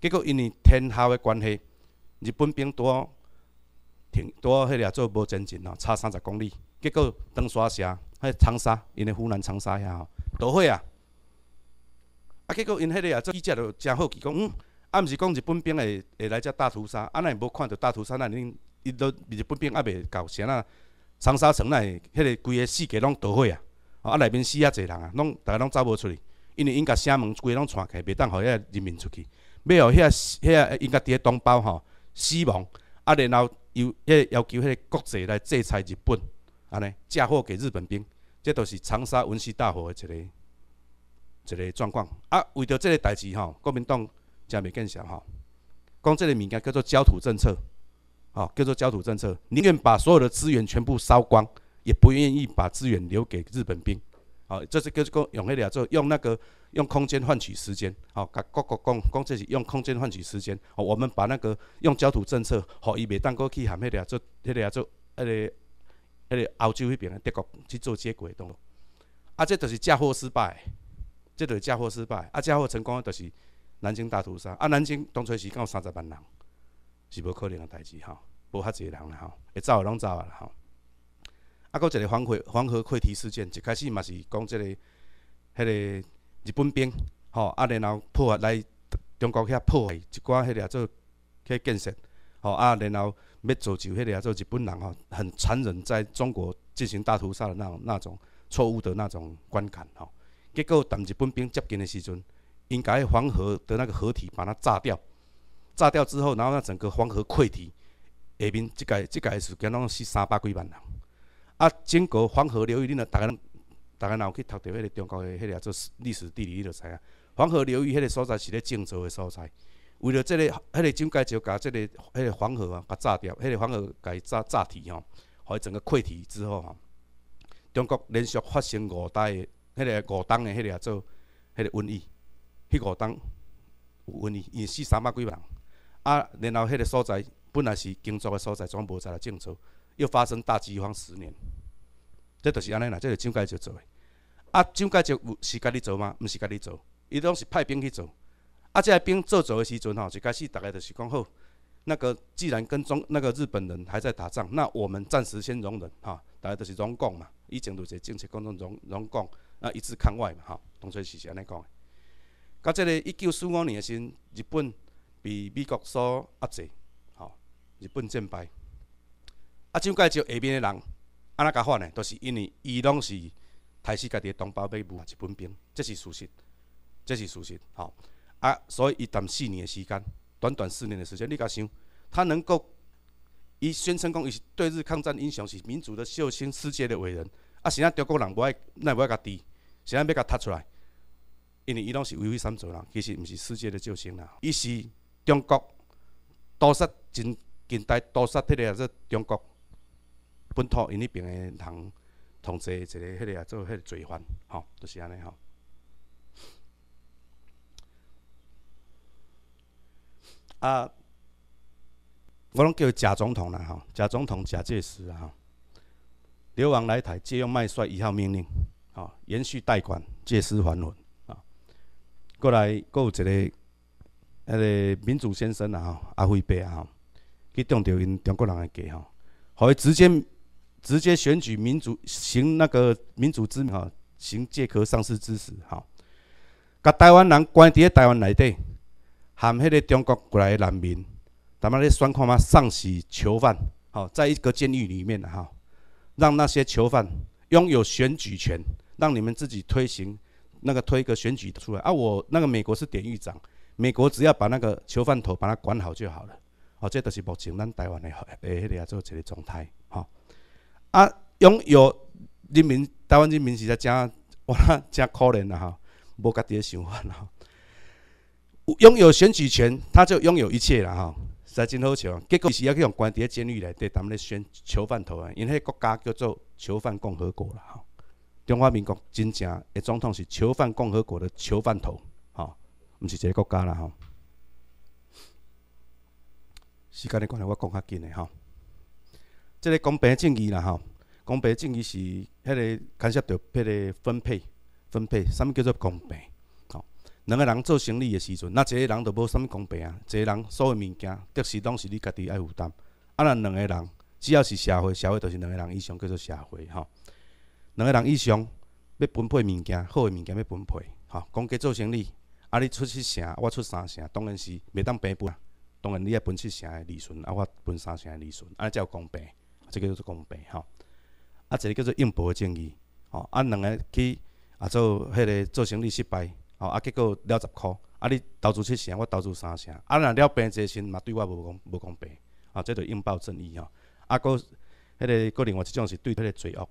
结果因为天下的关系，日本兵多停多，迄个啊做无前进吼，差三十公里。结果长沙城，迄长沙，因为湖南长沙遐，吼，大火啊！啊，结果因迄个啊记者就正好去讲，嗯，啊，毋是讲日本兵会会来遮大屠杀，啊，咱无看着大屠杀，咱恁，伊都日本兵啊袂到，啥啊，长沙城内，迄个规个世界拢着火啊，啊，内面死啊济人啊，拢逐个拢走无出去，因为因甲城门规个拢串起，袂当迄遐人民出去，尾后遐遐因甲伫咧同胞吼死亡，啊，然后要迄要求迄个国际来制裁日本，安尼嫁祸给日本兵，这都是长沙文夕大火的一个。一个状况啊，为着即个代志吼，国民党诚袂见啥吼？讲即个物件叫做焦土政策，吼叫做焦土政策，宁愿把所有的资源全部烧光，也不愿意把资源留给日本兵。哦，这是叫个用迄个做用那个用空间换取时间，哦，甲各国讲讲这是用空间换取时间。哦，我们把那个用焦土政策，好，伊袂当个去含迄个做迄个做迄个迄个欧洲迄边的德国去做接轨，懂咯？啊，即就是嫁祸失败。即个嫁祸失败，啊嫁祸成功就是南京大屠杀。啊，南京当初是有三十万人是无可能的代志吼，无遐济人啦吼，会走的拢走啦吼。啊，佫一个黄河黄河溃堤事件，一开始嘛是讲即个迄个日本兵吼，啊，然后破坏来中国遐破坏一寡迄个做去建设吼，啊，然后要造就迄个做日本人吼，很残忍在中国进行大屠杀的那那种错误的那种观感吼。结果，等日本兵接近的时阵，应该黄河的那个河堤把它炸掉。炸掉之后，然后那整个黄河溃堤。下面即届、即届事件拢死三百几万人。啊，整个黄河流域，你若大家、大家若有去读着迄个中国的迄个做历史地理，你就知影黄河流域迄个所在是咧郑州的所在。为了即个、迄个蒋介石甲即个、迄个黄河啊，甲炸掉，迄个黄河甲炸、炸堤吼，互伊整个溃堤之后，吼、中国连续发生五代。迄个五档的迄个做，迄个瘟疫，迄五档有瘟疫，伊死三百几万人。啊，然后迄个所在本来是耕作的所在，全部在来种租，又发生大饥荒十年。即就是安尼啦，即著蒋介石做嘅。啊，蒋介石有是家己做吗？毋是家己做，伊拢是派兵去做。啊，即个兵做做的时阵吼，就开始大家就是讲好，那个既然跟中那个日本人还在打仗，那我们暂时先容忍，哈，大家著是容共嘛，以前都是政策讲能容软啊，一直抗外嘛，吼，当初是是安尼讲的，到即个一九四五年的时，日本被美国所压制，吼，日本战败。啊，怎解即下面的人安怎甲发呢？都是因为伊拢是杀死家己的同胞、被奴啊、日本兵，即是事实，即是事实，吼。啊，所以伊谈四年的时间，短短四年的时间，你甲想，他能够伊宣称讲伊是对日抗战英雄，是民族的救星、世界的伟人，啊，是咱中国人无爱，咱无爱甲低。是安，要甲读出来，因为伊拢是伪伪三座啦，其实毋是世界的救星啦。伊是中国，屠杀真近代，屠杀迄个也做中国本土，因迄边的人同志一个迄个也做迄个罪犯，吼，就是安尼吼。啊，我拢叫假总统啦，吼，假总统，假介石啊，流亡来台，借用麦帅一号命令。好，延续贷款，借尸还魂啊！过来，搁有一个那个民主先生啊，哈，阿辉伯啊，吼，去中调因中国人的家，哈，可以直接直接选举民主，行那个民主之，吼，行借壳上市之实，哈，把台湾人关伫咧台湾内底，含迄个中国过来个难民，他妈咧选看嘛，上刑囚犯，好，在一个监狱里面，哈，让那些囚犯。拥有选举权，让你们自己推行那个推一个选举出来啊！我那个美国是典狱长，美国只要把那个囚犯头把它管好就好了。哦，这都是目前咱台湾的诶，迄个做一个状态哈。啊，拥有人民台湾人民是在太哇太可怜了哈，无格底想法了。拥有选举权，他就拥有一切了哈。实在真好笑，结果伊是要去用关伫咧监狱内底，当们咧选囚犯头啊！因迄国家叫做囚犯共和国啦吼，中华民国真正，诶总统是囚犯共和国的囚犯头，吼，毋是一个国家啦吼。时间咧讲来，我讲较紧诶吼。即个公平正义啦吼，公平正义是迄个牵涉到迄个分配，分配什物叫做公平？两个人做生意的时阵，那一个人就无啥物公平啊！一个人所有物件得失拢是你家己爱负担。啊，若两个人，只要是社会，社会就是两个人以上叫做社会吼。两个人以上要分配物件，好的物件要分配。吼，讲起做生意，啊，你出七成，我出三成，当然是袂当平分啊。当然，你爱分七成的利润，啊，我分三成的利润，啊，才有公平，即叫做公平吼。啊，一个叫做应币的正义。吼，啊，两个去啊做迄个做生意失败。哦，啊，结果了十箍啊，你投资七成，我投资三成，啊，若了平者先嘛对我无公无公平，吼，这着应报正义吼，啊，个，迄个，个另外一种是对迄个罪恶，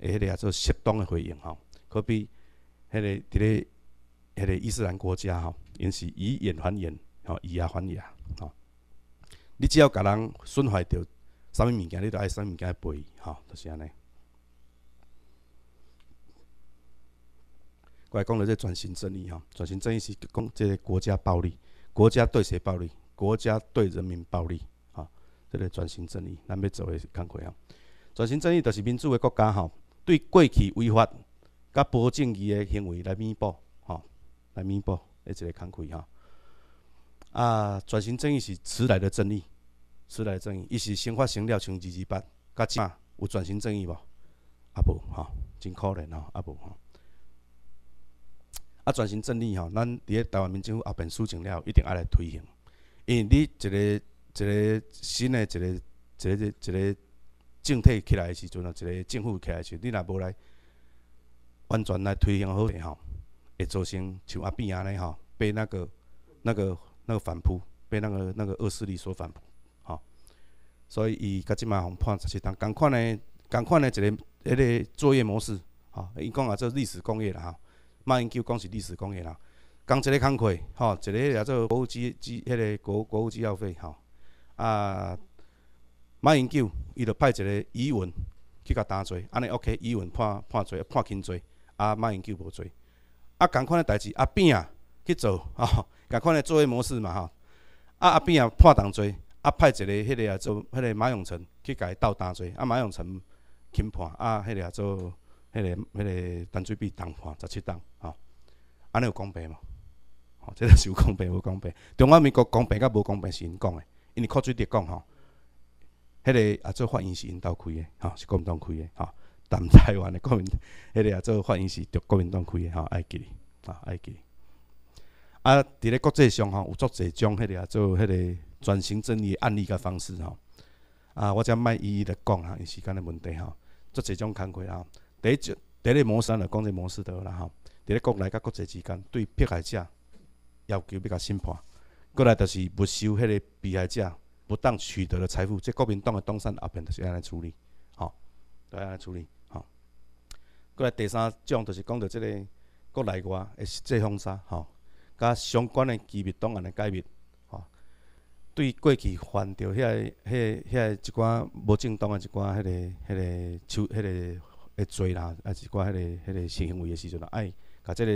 诶，迄个啊，做适当的回应吼，可比迄个，伫咧迄个伊斯兰国家吼，因是以眼还眼，吼，以牙还牙，吼，你只要甲人损坏着。啥物物件，你都爱啥物物件赔伊，吼，就是安尼。讲公这转型正义吼，转型正义是讲这个国家暴力，国家对谁暴力？国家对人民暴力啊，这个转型正义，咱要做的工课啊。转型正义就是民主的国家吼，对过去违法、甲不正义的行为来弥补吼，来弥补，迄一个工课吼。啊，转型正义是迟来的正义，迟来正义，伊是先发生了像二二八、甲即嘛有转型正义无？啊，无吼，真可怜啊，无吼。啊，转型正义吼，咱伫咧台湾民政府后边诉请了一定爱来推行。因为你一个一个新诶一个一个一个政体起来诶时阵啊，一个政府起来时，你若无来完全来推行好诶吼，会造成像阿扁安尼吼，被那个那个那个反扑，被那个那个恶势力所反扑，吼。所以，伊甲即玛互判是讲共款咧，共款咧，一个迄个作业模式，吼，伊讲啊，做历史工业啦，吼。马英九讲是历史讲完啦，讲一个工课，吼，一个也做国务资资迄个国国务资要费吼啊，马英九伊就派一个疑文去甲打罪，安尼 OK，疑文判判罪判轻罪，啊马英九无罪，啊共款诶代志阿饼啊去做吼，共款诶作业模式嘛吼，啊阿饼啊判重罪，啊派一个迄个也做迄个马永成去甲伊斗打罪，啊马永成轻判，啊迄个也做。迄个、迄个淡水被东破十七东吼，安尼有公平无？哦，即个是有公平无公平？中华民国公平甲无公平是因讲诶，因为靠嘴直讲吼。迄个啊，做法院是因兜开诶吼，是国民党开诶吼。但台湾诶国民，迄个啊做法院是独国民党开诶吼，爱记哩，啊爱记哩。啊，伫咧国际上吼，有足济种迄个啊做迄个转型正义案例甲方式吼。啊，我只卖一一的讲啊，因时间的问题吼，足济种坎坷啊。第一种第一个模式，就讲个模式倒啦吼。伫咧国内甲国际之间，对迫害者要求比较审判。国来就是没收迄个被害者不当取得的财富。即国民党个东山阿扁是安尼处理，吼，是安尼处理，吼。国来第三种就是讲着即个国内外诶实际封杀，吼，甲相关诶机密档案诶解密，吼。对过去犯着遐遐遐一寡无正当诶一寡迄个迄个手迄个。会追啦，还是怪迄个、迄个行为的时阵啦。爱把即个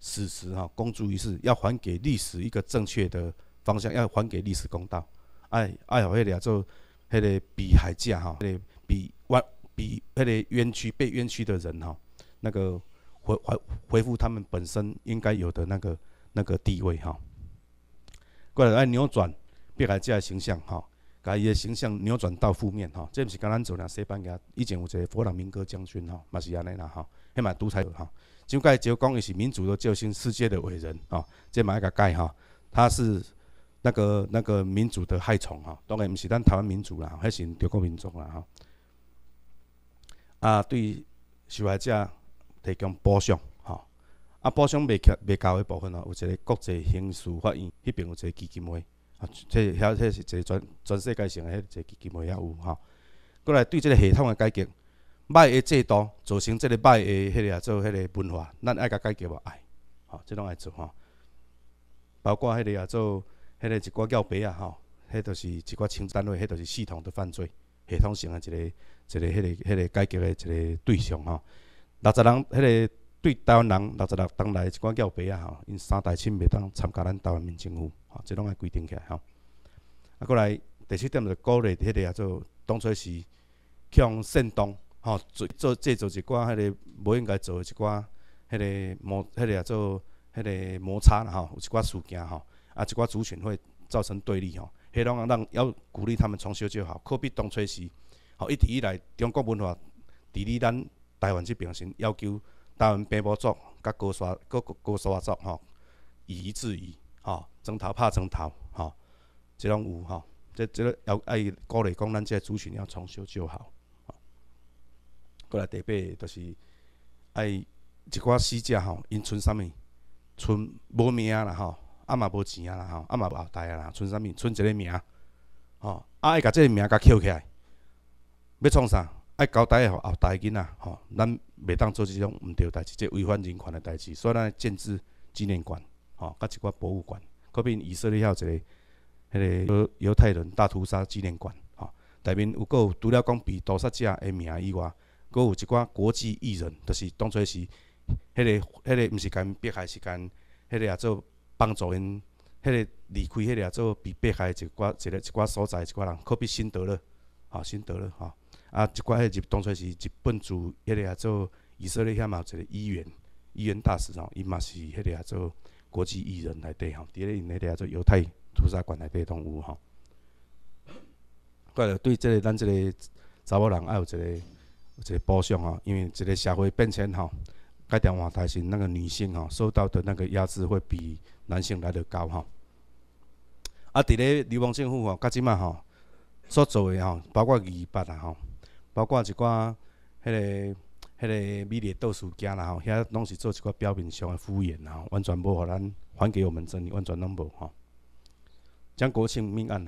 事实吼公诸于世，要还给历史一个正确的方向，要还给历史公道。爱爱互迄个做，迄个比害者哈，迄个被冤、被那个冤屈被冤屈的人吼，那个回回回复他们本身应该有的那个那个地位吼，过来来扭转被害者形象吼。啊！伊个形象扭转到负面吼，这毋是甲咱做俩西班牙以前有一个佛朗明哥将军吼，嘛是安尼啦吼，迄嘛独裁者吼，就介只讲伊是民主的救星、世界的伟人吼，这嘛爱甲改吼，他是那个那个民主的害虫吼，当然毋是咱台湾民主啦，迄是中国民族啦吼。啊，对受害者提供补偿吼，啊补偿未缺未交的部分吼，有一个国际刑事法院迄边有一个基金会。啊，这遐这是一个全全世界性的，迄一个基本也有吼。过来对即个系统诶改革，歹诶制度造成即个歹诶迄个啊，做迄个文化，咱爱甲改革无爱，吼，即拢爱做吼。包括迄个也做，迄个一寡叫白啊吼，迄就是一寡清单位，迄就是系统的犯罪，系统性诶一个一个迄个迄个改革诶一个对象吼。六十人，迄个。对台湾人六十六当来一寡叫有白啊吼，因三代亲袂当参加咱台湾民政府，吼，即拢爱规定起来吼。啊，过来第七点就鼓励迄个啊，做当初氏向圣东吼做做制造一寡迄个无应该做一寡迄个摩，迄个啊做迄个摩擦啦吼，有一寡事件吼，啊一挂族群会造成对立吼，迄拢啊让要鼓励他们从小就好，可比当初是吼一直以来中国文化伫咧咱台湾即边先要求。台湾兵部族甲高沙，个高沙族吼，以夷制夷吼，枕头拍枕头吼，即拢有吼，即即个有爱鼓励讲，咱即个族群要重修就好。过来第八个就是爱一寡死者吼，因存啥物？存无名啦吼，啊嘛无钱啦吼，啊嘛无后代啦，存啥物？存一个名吼，啊爱共即个名甲捡起来，要创啥？爱交代吼，后代囡仔吼，咱袂当做即种毋对代志，即违反人权的代志。所以咱建支纪念馆，吼，甲一寡博物馆。嗰边以色列遐有一个迄个犹犹太人大屠杀纪念馆，吼，内面有有除了讲被屠杀者的名以外，佫有一寡国际艺人，就是当做是迄个迄个，毋是讲迫害，是讲迄个也做帮助因，迄个离开迄个也做被迫害一寡一个一寡所在一寡人，可比辛德勒，吼，辛德勒，吼。啊，即寡迄日当初是日本驻迄个啊做以色列遐嘛一个议员、议员大使吼，伊嘛是迄个啊做国际艺人内底吼，伫咧因迄个啊做犹太屠杀馆内底动有吼。我了对即个咱即个查某人啊有一个有一个补偿吼，因为一个社会变迁吼，改变换代是那个女性吼受到的那个压制会比男性来得高吼。啊，伫咧流氓政府吼，今即嘛吼所做诶吼，包括二八啊吼。包括一寡迄个、迄个美丽倒数镜啦吼，遐拢是做一寡表面上的敷衍啦，完全无互咱还给我们真理，完全拢无吼。蒋国庆命案，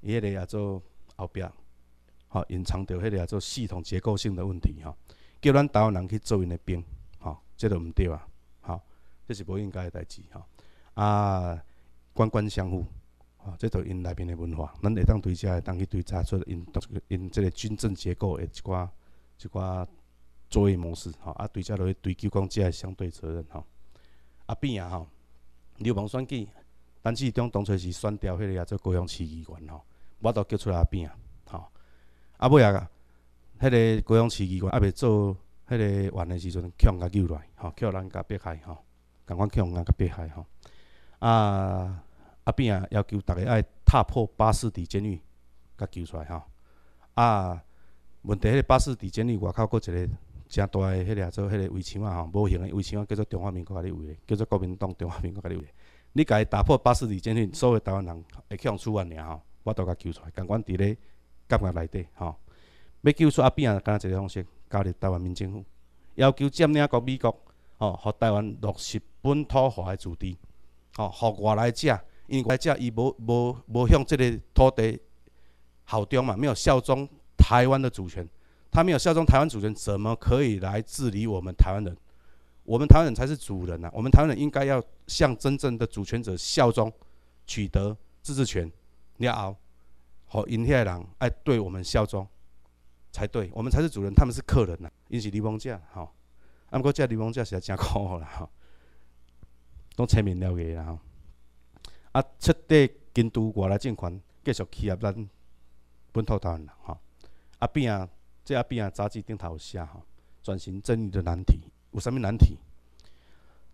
伊迄个也做后壁吼，隐藏着迄个也做系统结构性的问题吼，叫咱台湾人去做因的兵吼，这都毋对啊，吼，这是无应该的代志吼。啊，官官相护。吼，这就因内面的文化，咱下当遮会当去对查出因因即个军政结构的一寡一寡作业模式，吼，啊，对遮落去追究讲遮的相对责任，吼，啊变啊，吼，流氓选举，但是中当初是选调迄个啊做高雄市议员，吼，我都叫出来阿变啊，吼，啊尾啊，迄个高雄市议员啊未做，迄个完的时阵，强甲救来，吼，叫人甲逼害，吼，共款叫人甲逼害，吼，啊。阿扁啊！要求逐个爱踏破巴士底监狱，甲救出来吼。啊，问题迄个巴士底监狱外口，佫一个诚大个迄个做迄个围墙啊吼，无形个围墙叫做中华民国甲你围个，叫做国民党中华民国甲你围个。你家打破巴士底监狱，所有台湾人会去互处个尔吼。我都甲救出来，共款伫咧监狱内底吼，要救出阿扁啊，敢一个方式加入台湾民政府，要求占领国美国吼，互台湾落实本土化个主题吼，互外来者。因为这教伊无无无向这个土地效忠嘛，没有效忠台湾的主权，他没有效忠台湾主权，怎么可以来治理我们台湾人？我们台湾人才是主人呐！我们台湾人应该要向真正的主权者效忠，取得自治权，好，好，和尹来人哎，对我们效忠，才对我们才是主人，他们是客人呐。引起李荣吼。啊，不国这李荣嘉是也真可恶啦哈，都签名了个啦。啊，彻底禁杜外来政权继续欺压咱本土台湾人，吼！啊，变啊，即啊变啊，杂志顶头有写吼，转型正义的难题有啥物难题？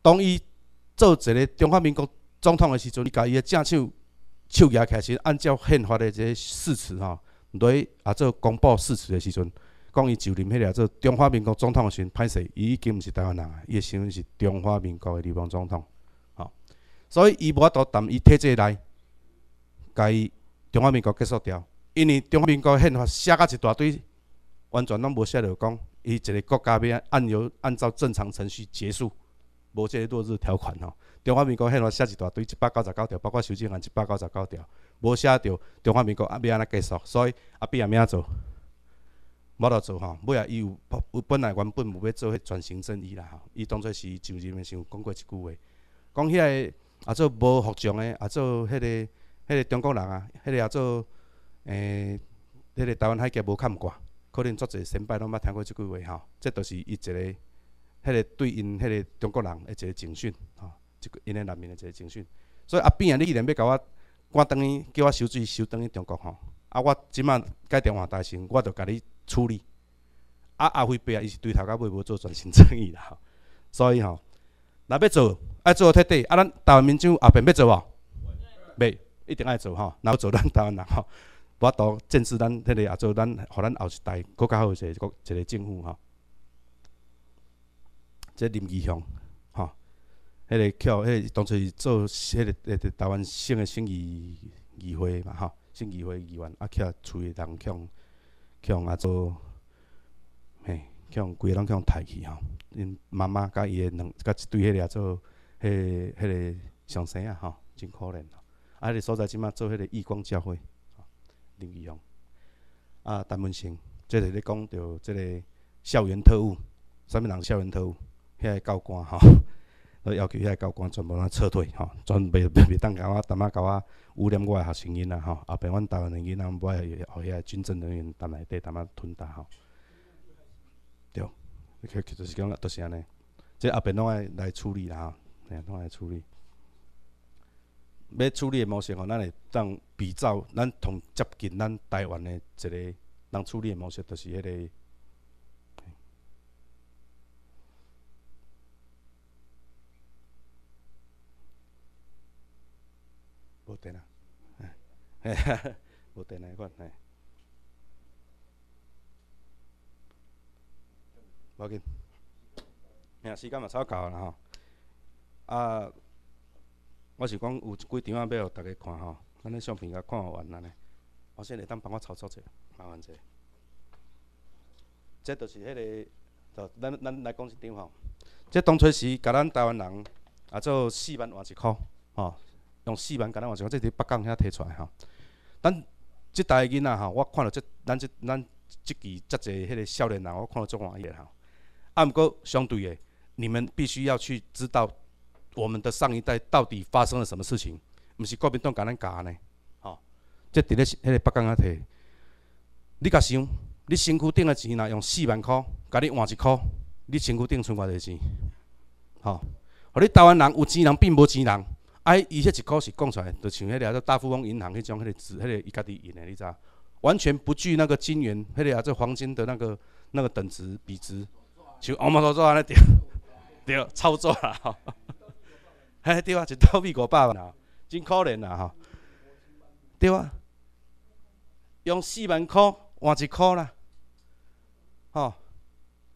当伊做一个中华民国总统的时阵，伊甲伊的正手手举开始按照宪法的这誓词吼，来啊做公布誓词的时阵，讲伊就任迄个做中华民国总统的时，阵，歹势伊已经毋是台湾人啊，伊的身份是中华民国的联邦总统。所以伊无法度，谈伊体制内，甲伊中华民国结束掉，因为中华民国宪法写甲一大堆，完全拢无写着讲，伊一个国家要按由按照正常程序结束，无即个落日条款吼。中华民国宪法写一大堆一百九十九条，包括修正案一百九十九条，无写着中华民国要安怎结束，所以阿变明咩做，无得做吼。尾啊，伊有有本来原本无要做迄转型正义啦吼。伊当初是就日时先讲过一句话，讲遐。啊，做无服从诶，啊做迄个迄个中国人啊，迄个啊做诶，迄个台湾海峡无看挂，可能足侪新派拢捌听过即句话吼，即都是伊一个迄个对因迄个中国人一个警讯吼，即个因诶内面诶一个警讯。所以啊，变啊，你既然要甲我，我等于叫我收水收等于中国吼，啊我即满改电话代时，我著甲你处理。啊阿辉伯啊，伊是对头甲尾无做全新诚意啦，所以吼。那要做爱做彻底，啊，咱台湾民众也变要做无？未，一定爱做吼。若要做咱台湾人吼，我多重视咱迄个，也做咱，互咱后一代更较好一个一个政府吼。即林义雄吼，迄个叫迄当初是做迄个台湾省的省议议会嘛吼，省议会议员，啊，叫厝里人去互也做，嘿。去互规个人去互抬去吼，因妈妈甲伊个两甲一对，迄个做迄迄个上生啊吼，真可怜咯。啊，迄个所在即卖做迄个义光教会，林义雄，啊，陈文成，即个咧讲着即个校园特务，啥物人校园特务，遐教官吼，都要求遐教官全部啊撤退吼，全袂袂当甲我淡仔甲我污染我个学生囡仔吼，后便阮湾个囡仔，我互遐军政人员，淡来底淡仔吞啖吼。对，其就是讲，都是安尼。这后平拢爱来处理啦，吓，拢爱处理。要处理诶模式吼，咱会当比照咱同接近咱台湾诶一个人处理诶模式，就是迄个无电啦，哎，哎，无得来款，哎。无紧，时间嘛差不多到啦吼。啊，我是讲有几张啊要给大家看吼，咱咧相片甲看完安尼。我先会当帮我操作者，麻烦者。即就是迄个，咱咱来讲一张吼。即当初时，甲咱台湾人啊做四万换一元吼，用四万甲咱换一元，即伫北港遐摕出来吼。咱即代囡仔吼，我看到即咱即咱即期遮侪迄个少年人，我看到足欢喜诶吼。啊，毋过相对的，你们必须要去知道我们的上一代到底发生了什么事情，毋是国民党甲咱教呢？吼，即伫咧迄个北港仔摕，你甲想，你身躯顶的钱若用四万箍甲你换一箍，你身躯顶剩偌济钱？吼，互你台湾人有钱人并无钱人，哎，伊迄一箍是讲出来，就像迄个做大富翁银行迄种迄个字，迄个伊家己印的，你知？完全不具那个金元，迄个啊，这黄金的那个那个等值比值。就我们做做安尼，对对，操作啦吼。(laughs) 嘿，对啊，一套美国百万啦，真可怜啦吼。对啊，用四万块换一箍啦，吼，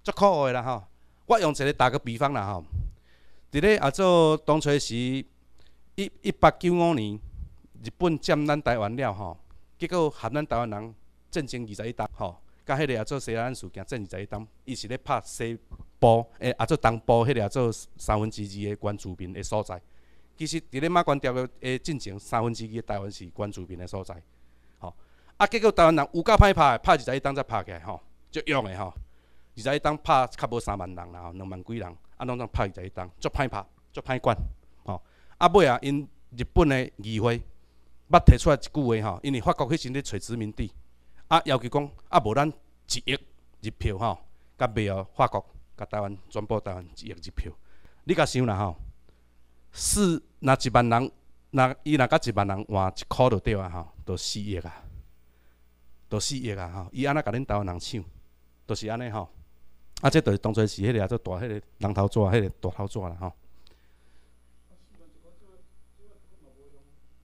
足可恶的啦吼。我用一个打个比方啦吼，伫咧啊，做当初是一一八九五年日本占咱台湾了吼，结果含咱台湾人震惊二十一大吼。甲迄个也做西安事件，真侪当，伊是咧拍西部，诶，啊做东部，迄个也做三分之二个关住民诶所在。其实伫咧马关条约诶进程，三分之二台湾是关住民诶所在，吼。啊，结果台湾人有够歹拍，拍二十一当则拍起来，吼，足勇诶，吼。二十一当拍较无三万人，啦，吼，两万几人，啊，拢总拍二十一当，足歹拍，足歹管，吼。啊，尾啊，因日本诶议会，捌提出一句话，吼，因为法国迄时咧找殖民地。啊！要求讲啊，无咱一亿日票吼，甲卖了法国、甲台湾，全部台湾一亿日票。你甲想啦吼，四若一万人，若伊若甲一万人换一箍就对啊吼，都四亿啊，都四亿啊吼。伊安那甲恁台湾人抢，都是安尼吼。啊，这就是当作是迄个啊，做大迄个龙头纸，迄个大头纸啦吼。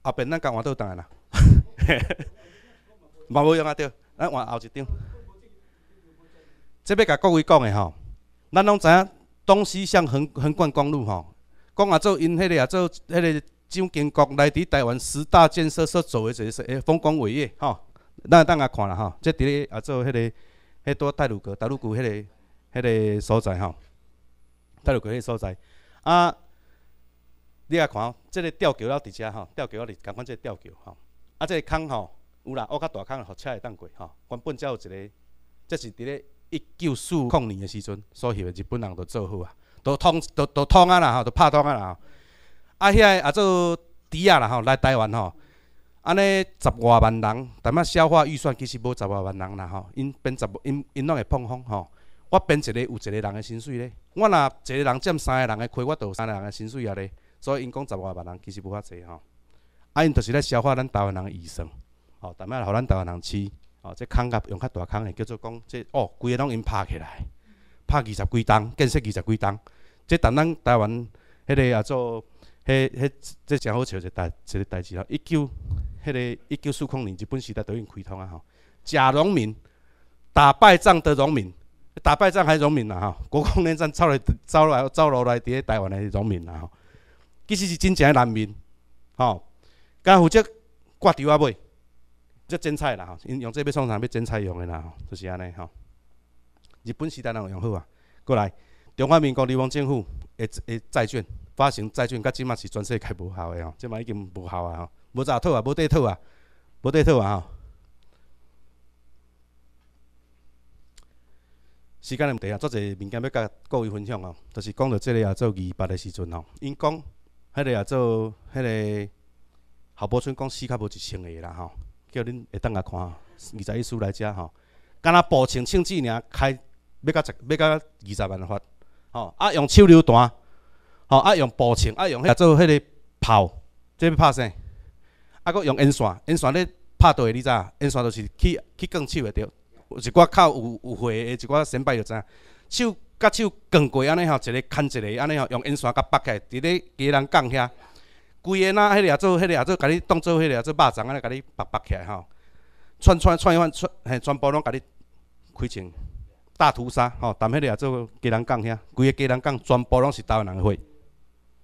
阿便咱讲倒倒单啦。嘛无用啊，对，咱换后一张。即要甲各位讲诶吼，咱拢知影东西向横横贯公路吼，讲啊做因迄个啊做迄个蒋经国来伫台湾十大建设所做诶一个说诶丰功伟业吼。咱等下看啦吼，即伫咧啊做迄个迄带大陆角大陆角迄个迄个所在吼，大陆角迄个所在。啊，你啊看，即个吊桥了伫遮吼，吊桥我伫，讲看即个吊桥吼，啊即个坑吼。有啦，我甲大康的货车会当过吼。原本则有一个，即是伫咧一九四五年的时阵所以日本人都做好啊，都通都都通啊啦吼，都拍通啊啦。啊遐啊做猪仔啦吼，来台湾吼，安尼十外万人，但嘛消化预算其实无十外万人啦吼。因编十，因因拢会碰风吼。我编一个有一个人的薪水咧，我若一个人占三个人的开，我就三个人的薪水啊咧。所以因讲十外万人其实无遐济吼。啊因着是咧消化咱台湾人的预算。逐摆互咱台湾人饲哦，即空甲用较大空诶，叫做讲即哦，规个拢因拍起来，拍二十几栋，建设二十几栋。即等咱台湾迄个啊做迄迄，即诚好笑一个代一个代志咯。一九迄个一九四五年，日本时代都已经开通啊！吼，假农民打败仗的农民，打败仗还农民呐！吼，国共内战走来走来走落来，伫咧台湾的农民呐！吼，其实是真正的难民。吼，敢负责割稻啊未？即剪彩啦，吼！因用即要创啥？要剪彩用的啦，就是安尼吼。日本时代人用好啊，过来，中华民国地方政府的个债券发行债券，佮即嘛是全世界无效的吼，即嘛已经无效啊吼，无咋套啊，无底套啊，无底套啊吼。时间的问题啊，遮济物件要甲各位分享哦，就是讲到即个也做二八的时阵吼，因讲迄个也做迄个侯伯春讲死较无一千个啦吼。叫恁会当来看二十一师来遮吼，敢若步枪枪支尔开，要到一要到二十万发吼，啊用手榴弹吼，啊用步枪，啊用遐做迄个炮，即要拍啥？啊，搁用烟线，烟线咧拍地你知啊？烟线著是去去拱手的有一寡较有有血的一寡新兵就影手甲手拱过安尼吼，一个牵一个安尼吼，用烟线甲绑起，伫咧鸡人港遐。规个呾迄个做，迄个做，甲你当做迄个做肉粽，安尼甲你绑绑起来吼，串串串串串，嘿，全部拢甲你开枪大屠杀吼。但迄个做鸡人港遐，规个鸡人港全部拢是台湾人诶血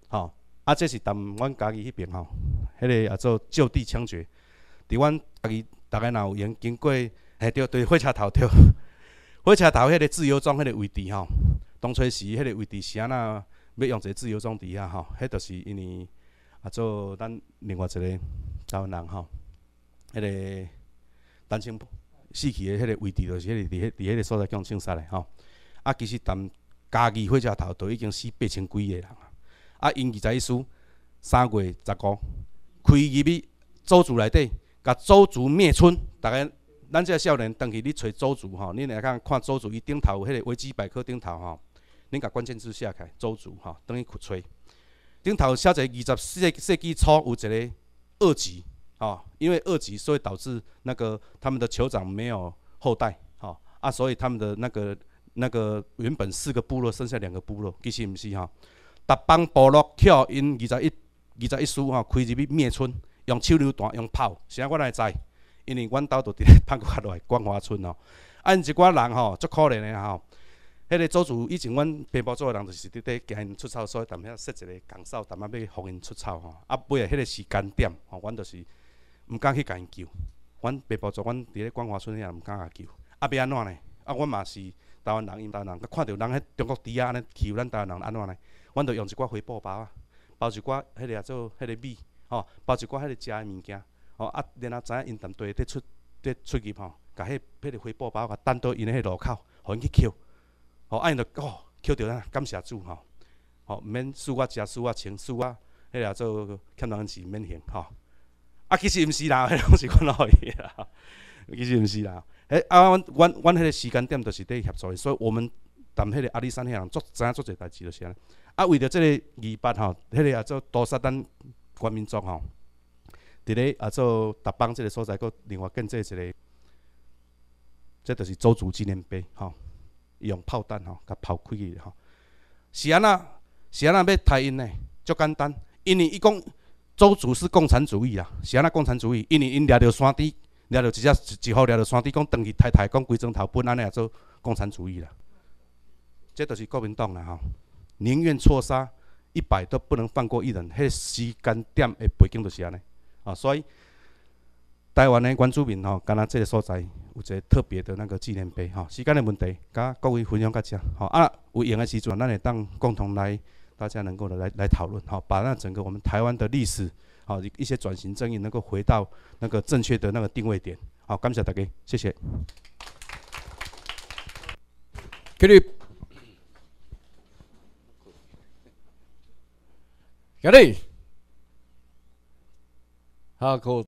吼。啊，即是踮阮家己迄边吼，迄个也做就地枪决。伫阮家己大概若有缘经过，嘿，对，对，火车头对，(laughs) 火车头迄个自由庄迄个位置吼，当初时迄个位置是安呐，要用一个自由庄伫遐吼，迄就是因为。啊，做咱另外一个台湾人吼，迄个清青死去的迄个位置，就是迄个伫迄、伫迄个所在，叫清沙的吼。啊，其实从家己火车头都已经死八千几个人啊。啊，因二十一岁三月十五开入去周族内底，甲周族灭村。大个咱这少年当去你找周族吼，你来去看，看周族伊顶头有迄个维基百科顶头吼，你甲关键字写起来，周族吼，等于去揣。顶头写一二十世世纪初有一个二级哦，因为二级所以导致那个他们的酋长没有后代哦，啊，所以他们的那个那个原本四个部落剩下两个部落，其实毋是哈？达邦部落跳因二十一二十一师哦，开入去灭村，用手榴弹，用炮，啥我来知，因为阮兜都伫拍下 (laughs) 来，光华村哦，按一寡人吼，足可怜的吼。迄个做主以前，阮背包组的人就是伫底行因出操所以遐下设一个讲少，踮啊要互因出操吼。啊，尾啊迄个时间点，吼，阮就是毋敢去甲因救。阮背包组，阮伫咧关华村遐毋敢啊救。啊，要安怎呢？啊，阮嘛是台湾人，因台湾人，甲看着人迄中国猪仔安尼欺负咱台湾人，安怎呢？阮就用一寡回报包啊，包一寡迄个做迄个米，吼，包一寡迄个食诶物件，吼，啊，然后知影因当地伫出伫出入吼，甲迄迄个回报包甲挡到因迄路口，互因去捡。哦，安尼就哦，捡着咱感谢主吼、哦，毋免输啊，食，输啊，穿输啊，迄个也做，肯定是免行吼。啊，其实毋是啦，迄 (laughs) 个拢是阮老去啦。其实毋是啦，迄啊，阮、阮、阮，迄个时间点著是协助伊，所以我们谈迄个阿里山迄个人做，知影做侪代志就是安尼。啊，为着即个二八吼，迄个也做多沙丹国民族吼，伫咧也做达邦即个所在，搁另外建做一个，这著是周族纪念碑吼。用炮弹吼，甲炮开去吼，是安那？是安那要杀因呢？足简单，因为伊讲，周主是共产主义啦，是安那共产主义，因为因掠着山猪，掠着一只，一号掠着山猪，讲长期杀杀，讲规整头本，安尼也做共产主义啦。这都是国民党啦吼，宁愿错杀一百，都不能放过一人。迄时间点的背景就是安尼，啊，所以台湾的原住民吼，敢若即个所在。有一个特别的那个纪念碑哈，时间的问题，甲各位分享一下哈。啊，有闲的时阵，咱也当共同来，大家能够来来讨论哈，把那整个我们台湾的历史，好一些转型正义能够回到那个正确的那个定位点。好，感谢大家，谢谢。继续，嘉丽，好，我。